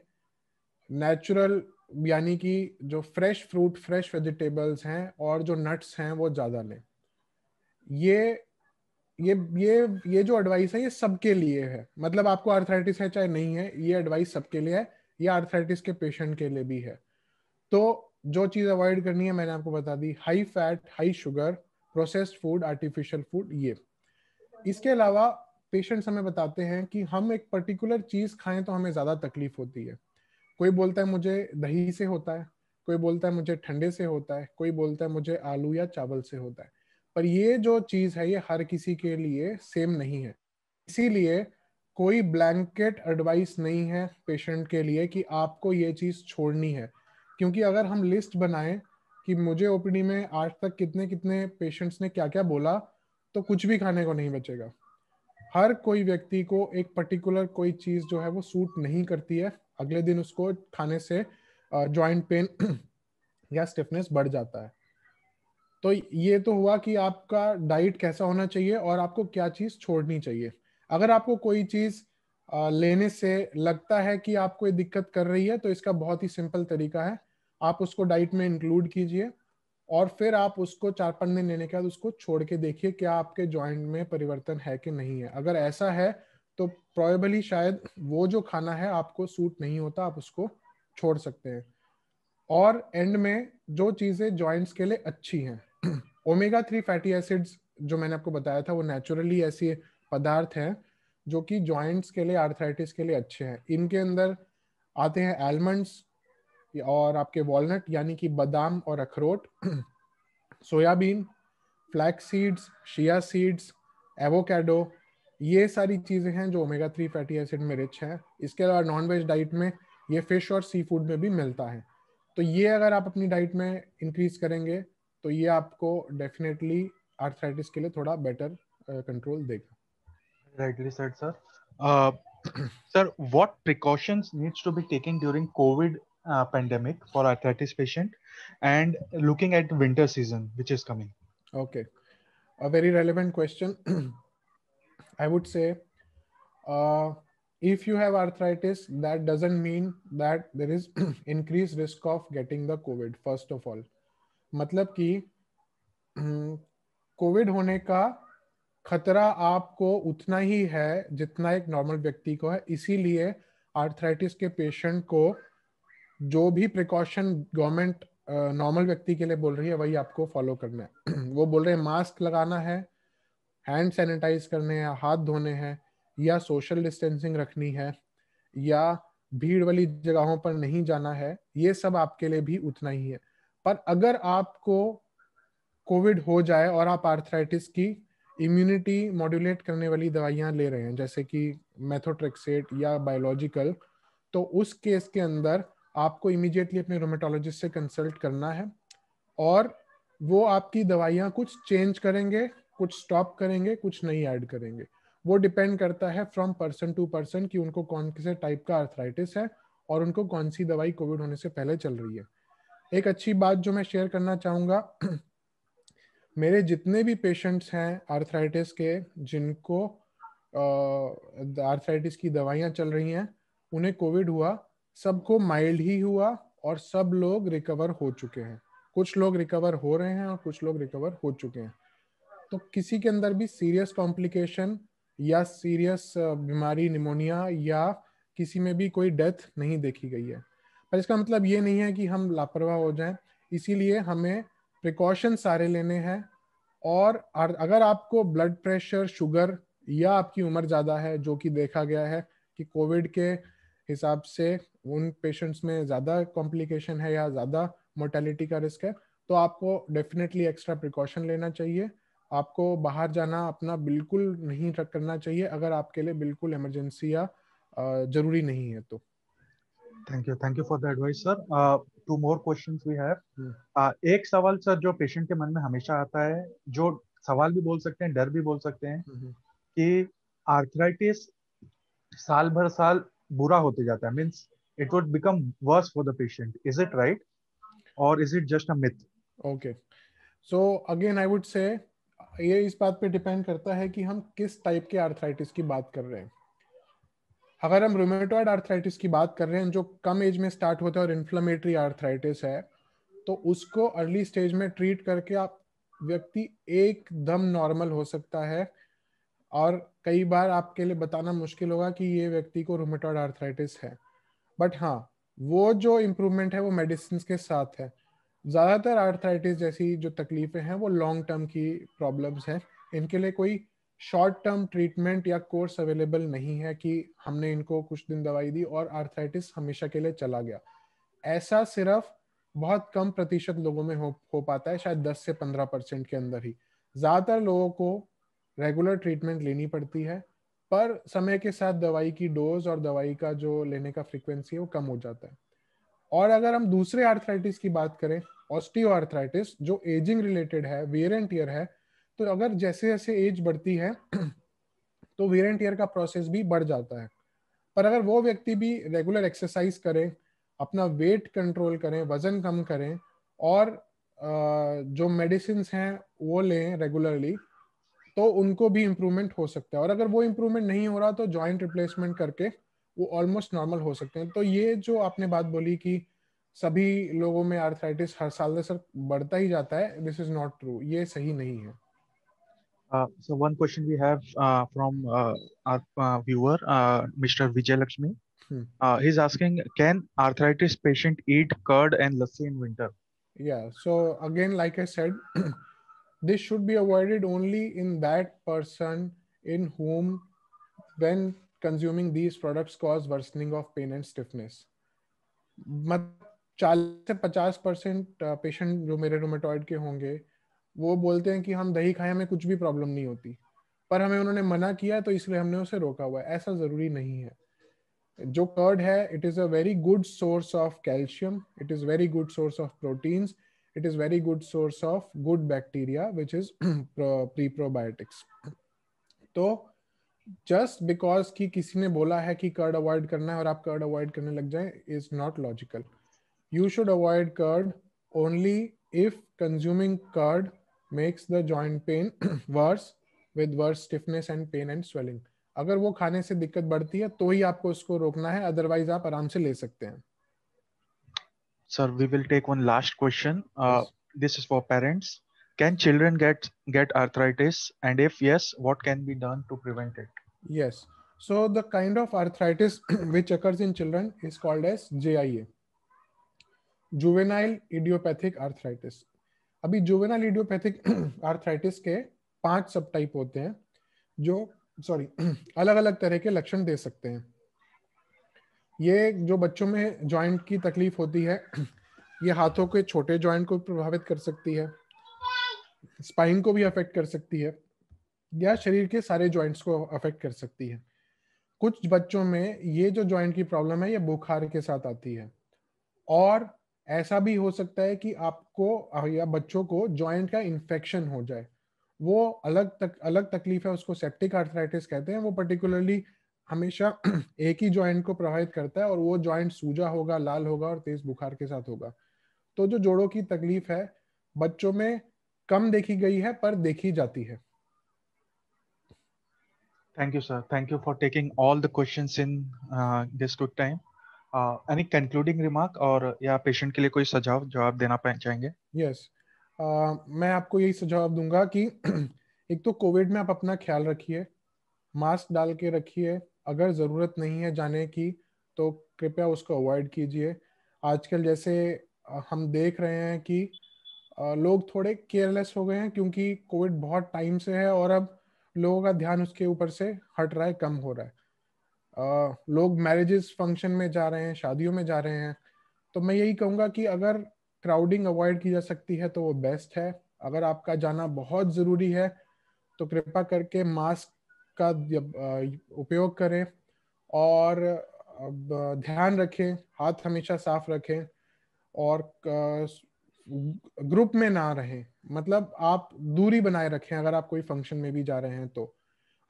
S1: नेचुरल यानी कि जो फ्रेश फ्रूट फ्रेश वेजिटेबल्स हैं और जो नट्स हैं वो ज़्यादा लें ये ये ये ये जो एडवाइस है ये सबके लिए है मतलब आपको आर्थराइटिस है चाहे नहीं है ये एडवाइस सबके लिए है ये आर्थराइटिस के पेशेंट के लिए भी है तो जो चीज़ अवॉइड करनी है मैंने आपको बता दी high fat high sugar processed food artificial food ये इसके अलावा पेशेंट्स हमें बताते हैं कि हम एक पर्टिकुलर चीज़ खाएं तो हमें ज़्यादा तकलीफ होती है कोई बोलता है मुझे दही से होता है कोई बोलता है मुझे ठंडे से होता है कोई बोलता है मुझे आलू या चावल से होता है पर ये जो चीज है ये हर किसी के लिए सेम नहीं है इसीलिए कोई ब्लैंकेट एडवाइस नहीं है पेशेंट के लिए कि आपको ये चीज छोड़नी है क्योंकि अगर हम लिस्ट बनाएं कि मुझे ओपीडी में आज तक कितने कितने पेशेंट्स ने क्या क्या बोला तो कुछ भी खाने को नहीं बचेगा हर कोई व्यक्ति को एक पर्टिकुलर कोई चीज़ जो है वो सूट नहीं करती है अगले दिन उसको खाने से जॉइंट पेन या स्टिफनेस बढ़ जाता है तो ये तो हुआ कि आपका डाइट कैसा होना चाहिए और आपको क्या चीज़ छोड़नी चाहिए अगर आपको कोई चीज़ लेने से लगता है कि आपको ये दिक्कत कर रही है तो इसका बहुत ही सिंपल तरीका है आप उसको डाइट में इंक्लूड कीजिए और फिर आप उसको चार पांच दिन लेने के बाद उसको छोड़ के देखिए क्या आपके जॉइंट में परिवर्तन है कि नहीं है अगर ऐसा है तो प्रॉबली शायद वो जो खाना है आपको सूट नहीं होता आप उसको छोड़ सकते हैं और एंड में जो चीज़ें जॉइंट्स के लिए अच्छी हैं ओमेगा थ्री फैटी एसिड्स जो मैंने आपको बताया था वो नेचुरली ऐसे पदार्थ हैं जो कि जॉइंट्स के लिए आर्थराइटिस के लिए अच्छे हैं इनके अंदर आते हैं एलमंड्स और आपके वॉलनट यानी कि बादाम और अखरोट soybean flax seeds chia seeds avocado ये सारी चीज़ें हैं जो ओमेगा थ्री फैटी एसिड में रिच है इसके अलावा नॉन वेज डाइट में ये फिश और सी फूड में भी मिलता है तो ये अगर आप अपनी डाइट में इंक्रीज करेंगे तो ये आपको डेफिनेटली आर्थराइटिस के लिए थोड़ा बेटर कंट्रोल uh, देगा rightly said sir
S2: sir what precautions needs to be taking during COVID pandemic for arthritis patient and looking at winter season which is coming
S1: okay a very relevant question I would say uh, if you have arthritis, that doesn't mean that there is increased risk of getting the COVID, first of all. matlab ki covid hone ka खतरा आपको उतना ही है जितना एक normal व्यक्ति को है इसीलिए आर्थराइटिस के पेशेंट को जो भी प्रिकॉशन गवर्नमेंट नॉर्मल व्यक्ति के लिए बोल रही है वही आपको फॉलो करना है वो बोल रहे हैं मास्क लगाना है हैंड सैनिटाइज करने हैं हाथ धोने हैं या सोशल डिस्टेंसिंग रखनी है या भीड़ वाली जगहों पर नहीं जाना है ये सब आपके लिए भी उतना ही है पर अगर आपको कोविड हो जाए और आप आर्थराइटिस की इम्यूनिटी मॉड्यूलेट करने वाली दवाइयाँ ले रहे हैं जैसे कि मैथोट्रेक्सेट या बायोलॉजिकल तो उस केस के अंदर आपको इमीडिएटली अपने रोमेटोलॉजिस्ट से कंसल्ट करना है और वो आपकी दवाइयाँ कुछ चेंज करेंगे कुछ स्टॉप करेंगे कुछ नहीं ऐड करेंगे वो डिपेंड करता है फ्रॉम पर्सन टू पर्सन कि उनको कौन से टाइप का आर्थराइटिस है और उनको कौन सी दवाई कोविड होने से पहले चल रही है एक अच्छी बात जो मैं शेयर करना चाहूँगा मेरे जितने भी पेशेंट्स हैं आर्थराइटिस के जिनको आर्थराइटिस की दवाइयाँ चल रही हैं उन्हें कोविड हुआ सबको माइल्ड ही हुआ और सब लोग रिकवर हो चुके हैं कुछ लोग रिकवर हो रहे हैं और कुछ लोग रिकवर हो चुके हैं तो किसी के अंदर भी सीरियस कॉम्प्लिकेशन या सीरियस बीमारी निमोनिया या किसी में भी कोई डेथ नहीं देखी गई है पर इसका मतलब ये नहीं है कि हम लापरवाह हो जाएं इसीलिए हमें प्रिकॉशन सारे लेने हैं और अगर आपको ब्लड प्रेशर शुगर या आपकी उम्र ज़्यादा है जो कि देखा गया है कि कोविड के हिसाब से उन पेशेंट्स में ज़्यादा कॉम्प्लिकेशन है या ज़्यादा मोर्टेलिटी का रिस्क है तो आपको डेफिनेटली एक्स्ट्रा प्रिकॉशन लेना चाहिए आपको बाहर जाना अपना बिल्कुल नहीं करना चाहिए अगर आपके लिए बिल्कुल इमरजेंसी या जरूरी नहीं है तो thank you thank you for the advice sir two more question we have
S2: एक सवाल सर जो पेशेंट के मन में हमेशा आता है जो सवाल भी बोल सकते हैं डर भी बोल सकते हैं हम्म, हम्म। कि आर्थराइटिस साल भर साल बुरा होते जाता है means it would become worse for the patient is it right और is it just a myth
S1: okay so again I would say ये इस बात पे डिपेंड करता है कि हम किस टाइप के आर्थराइटिस की बात कर रहे हैं अगर हम रोमेटोइड आर्थराइटिस की बात कर रहे हैं जो कम एज में स्टार्ट होता है और इन्फ्लामेटरी आर्थराइटिस है तो उसको अर्ली स्टेज में ट्रीट करके आप व्यक्ति एकदम नॉर्मल हो सकता है और कई बार आपके लिए बताना मुश्किल होगा कि ये व्यक्ति को रोमेटोइड आर्थराइटिस है बट हाँ वो जो इम्प्रूवमेंट है वो मेडिसिन के साथ है ज़्यादातर आर्थराइटिस जैसी जो तकलीफें हैं वो लॉन्ग टर्म की प्रॉब्लम्स हैं इनके लिए कोई शॉर्ट टर्म ट्रीटमेंट या कोर्स अवेलेबल नहीं है कि हमने इनको कुछ दिन दवाई दी और आर्थराइटिस हमेशा के लिए चला गया ऐसा सिर्फ बहुत कम प्रतिशत लोगों में हो हो पाता है शायद 10 से 15 परसेंट के अंदर ही ज़्यादातर लोगों को रेगुलर ट्रीटमेंट लेनी पड़ती है पर समय के साथ दवाई की डोज और दवाई का जो लेने का फ्रिक्वेंसी है वो कम हो जाता है और अगर हम दूसरे आर्थराइटिस की बात करें ऑस्टियोआर्थराइटिस जो एजिंग रिलेटेड है वेरेंट ईयर है तो अगर जैसे जैसे एज बढ़ती है तो वेरेंट ईयर का प्रोसेस भी बढ़ जाता है पर अगर वो व्यक्ति भी रेगुलर एक्सरसाइज करें अपना वेट कंट्रोल करें वजन कम करें और जो मेडिसिन हैं वो लें रेगुलरली तो उनको भी इम्प्रूवमेंट हो सकता है और अगर वो इम्प्रूवमेंट नहीं हो रहा तो जॉइंट रिप्लेसमेंट करके वो ऑलमोस्ट नॉर्मल हो सकते हैं तो ये जो आपने बात बोली कि सभी लोगों में आर्थराइटिस हर साल सर बढ़ता ही जाता है दिस इज नॉट ट्रू ये सही नहीं है
S2: so one question we have from our viewer mister Vijayalakshmi he is asking can arthritis patient eat curd and lassi in winter
S1: या so again like I said this should be avoided only in that person in home when consuming these products cause worsening of pain and stiffness मत चालीस से पचास percent patient जो मेरे rheumatoid के होंगे वो बोलते हैं कि हम दही खाए हमें कुछ भी प्रॉब्लम नहीं होती पर हमें उन्होंने मना किया तो इसलिए हमने उसे रोका हुआ है ऐसा ज़रूरी नहीं है जो कर्ड है it is a very good source of calcium it is very good source of proteins it is very good source of good bacteria which is pre तो so जस्ट बिकॉज कि किसी ने बोला है कि कर्ड अवॉइड करना है और आप कर्ड अवॉइड करने लग जाए is not logical you should avoid curd only if consuming curd makes the joint pain worse with worse stiffness and pain and swelling अगर वो खाने से दिक्कत बढ़ती है तो ही आपको उसको रोकना है अदरवाइज आप आराम से ले सकते हैं
S2: sir we will take one last question this is for parents Can children get get arthritis, and if yes, what can be done to prevent it?
S1: Yes. So the kind of arthritis which occurs in children is called as JIA, juvenile idiopathic arthritis. abhi juvenile idiopathic arthritis ke पांच सब type होते हैं जो sorry अलग अलग तरह के लक्षण दे सकते हैं ये जो बच्चों में जॉइंट की तकलीफ होती है ये हाथों के छोटे जॉइंट को प्रभावित कर सकती है स्पाइन को भी अफेक्ट कर सकती है या शरीर के सारे जॉइंट्स को अफेक्ट कर सकती है कुछ बच्चों में ये जो जॉइंट की प्रॉब्लम है ये बुखार के साथ आती है और ऐसा भी हो सकता है कि आपको या बच्चों को जॉइंट का इन्फेक्शन हो जाए वो अलग तक अलग तकलीफ है उसको सेप्टिक आर्थराइटिस कहते हैं वो पर्टिकुलरली हमेशा एक ही जॉइंट को प्रभावित करता है और वो जॉइंट सूजा होगा लाल होगा और तेज बुखार के साथ होगा तो जो जोड़ों की तकलीफ है बच्चों में कम देखी गई है पर देखी जाती है
S2: thank you sir thank you for taking all the questions in this good time any concluding remark और या पेशेंट के लिए कोई सुझाव जवाब देना चाहेंगे यस
S1: yes uh, मैं आपको यही सुझाव दूंगा कि एक तो कोविड में आप अपना ख्याल रखिए मास्क डाल के रखिए अगर ज़रूरत नहीं है जाने की तो कृपया उसको अवॉइड कीजिए आजकल जैसे हम देख रहे हैं कि लोग थोड़े केयरलेस हो गए हैं क्योंकि कोविड बहुत टाइम से है और अब लोगों का ध्यान उसके ऊपर से हट रहा है कम हो रहा है लोग मैरिजेस फंक्शन में जा रहे हैं शादियों में जा रहे हैं तो मैं यही कहूँगा कि अगर क्राउडिंग अवॉइड की जा सकती है तो वो बेस्ट है अगर आपका जाना बहुत ज़रूरी है तो कृपा करके मास्क का उपयोग करें और ध्यान रखें हाथ हमेशा साफ रखें और ग्रुप में ना रहें मतलब आप दूरी बनाए रखें अगर आप कोई फंक्शन में भी जा रहे हैं तो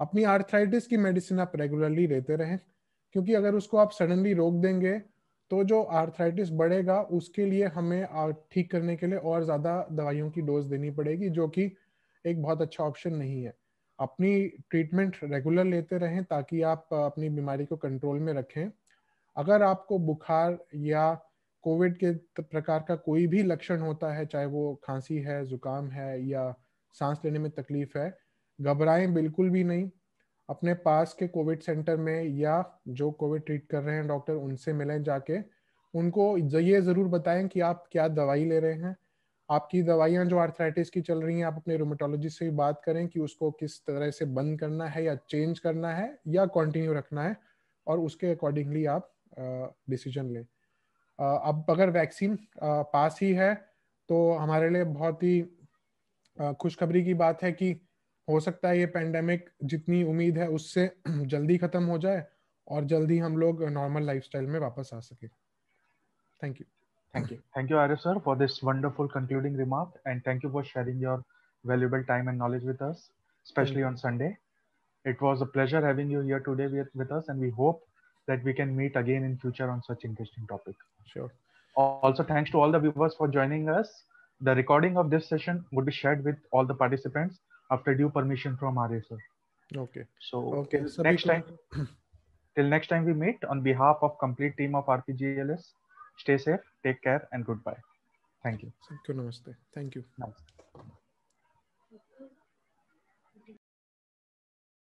S1: अपनी आर्थराइटिस की मेडिसिन आप रेगुलरली लेते रहें क्योंकि अगर उसको आप सडनली रोक देंगे तो जो आर्थराइटिस बढ़ेगा उसके लिए हमें ठीक करने के लिए और ज़्यादा दवाइयों की डोज देनी पड़ेगी जो कि एक बहुत अच्छा ऑप्शन नहीं है अपनी ट्रीटमेंट रेगुलर लेते रहें ताकि आप अपनी बीमारी को कंट्रोल में रखें अगर आपको बुखार या कोविड के प्रकार का कोई भी लक्षण होता है चाहे वो खांसी है जुकाम है या सांस लेने में तकलीफ है घबराएं बिल्कुल भी नहीं अपने पास के कोविड सेंटर में या जो कोविड ट्रीट कर रहे हैं डॉक्टर उनसे मिलें जाके उनको ये ज़रूर बताएं कि आप क्या दवाई ले रहे हैं आपकी दवाइयाँ जो आर्थराइटिस की चल रही हैं आप अपने रोमेटोलॉजिस्ट से भी बात करें कि उसको किस तरह से बंद करना है या चेंज करना है या कंटिन्यू रखना है और उसके अकॉर्डिंगली आप डिसीजन लें अब अगर वैक्सीन पास ही है तो हमारे लिए बहुत ही खुशखबरी की बात है कि हो सकता है ये पेंडेमिक जितनी उम्मीद है उससे जल्दी खत्म हो जाए और जल्दी हम लोग नॉर्मल लाइफस्टाइल में वापस आ सके thank you
S2: thank you thank you arif sir for this wonderful concluding remark and thank you for sharing your valuable time and knowledge with us especially on sunday it was a pleasure having you here today with, with us and we hope that we can meet again in future on such interesting topic. Sure. Also, thanks to all the viewers for joining us. The recording of this session would be shared with all the participants after due permission from sir. Okay. So okay. so next time. till next time we meet, on behalf of complete team of RPGLS, stay safe, take care, and goodbye. Thank you. Thank you. Namaste. Thank you. Namaste.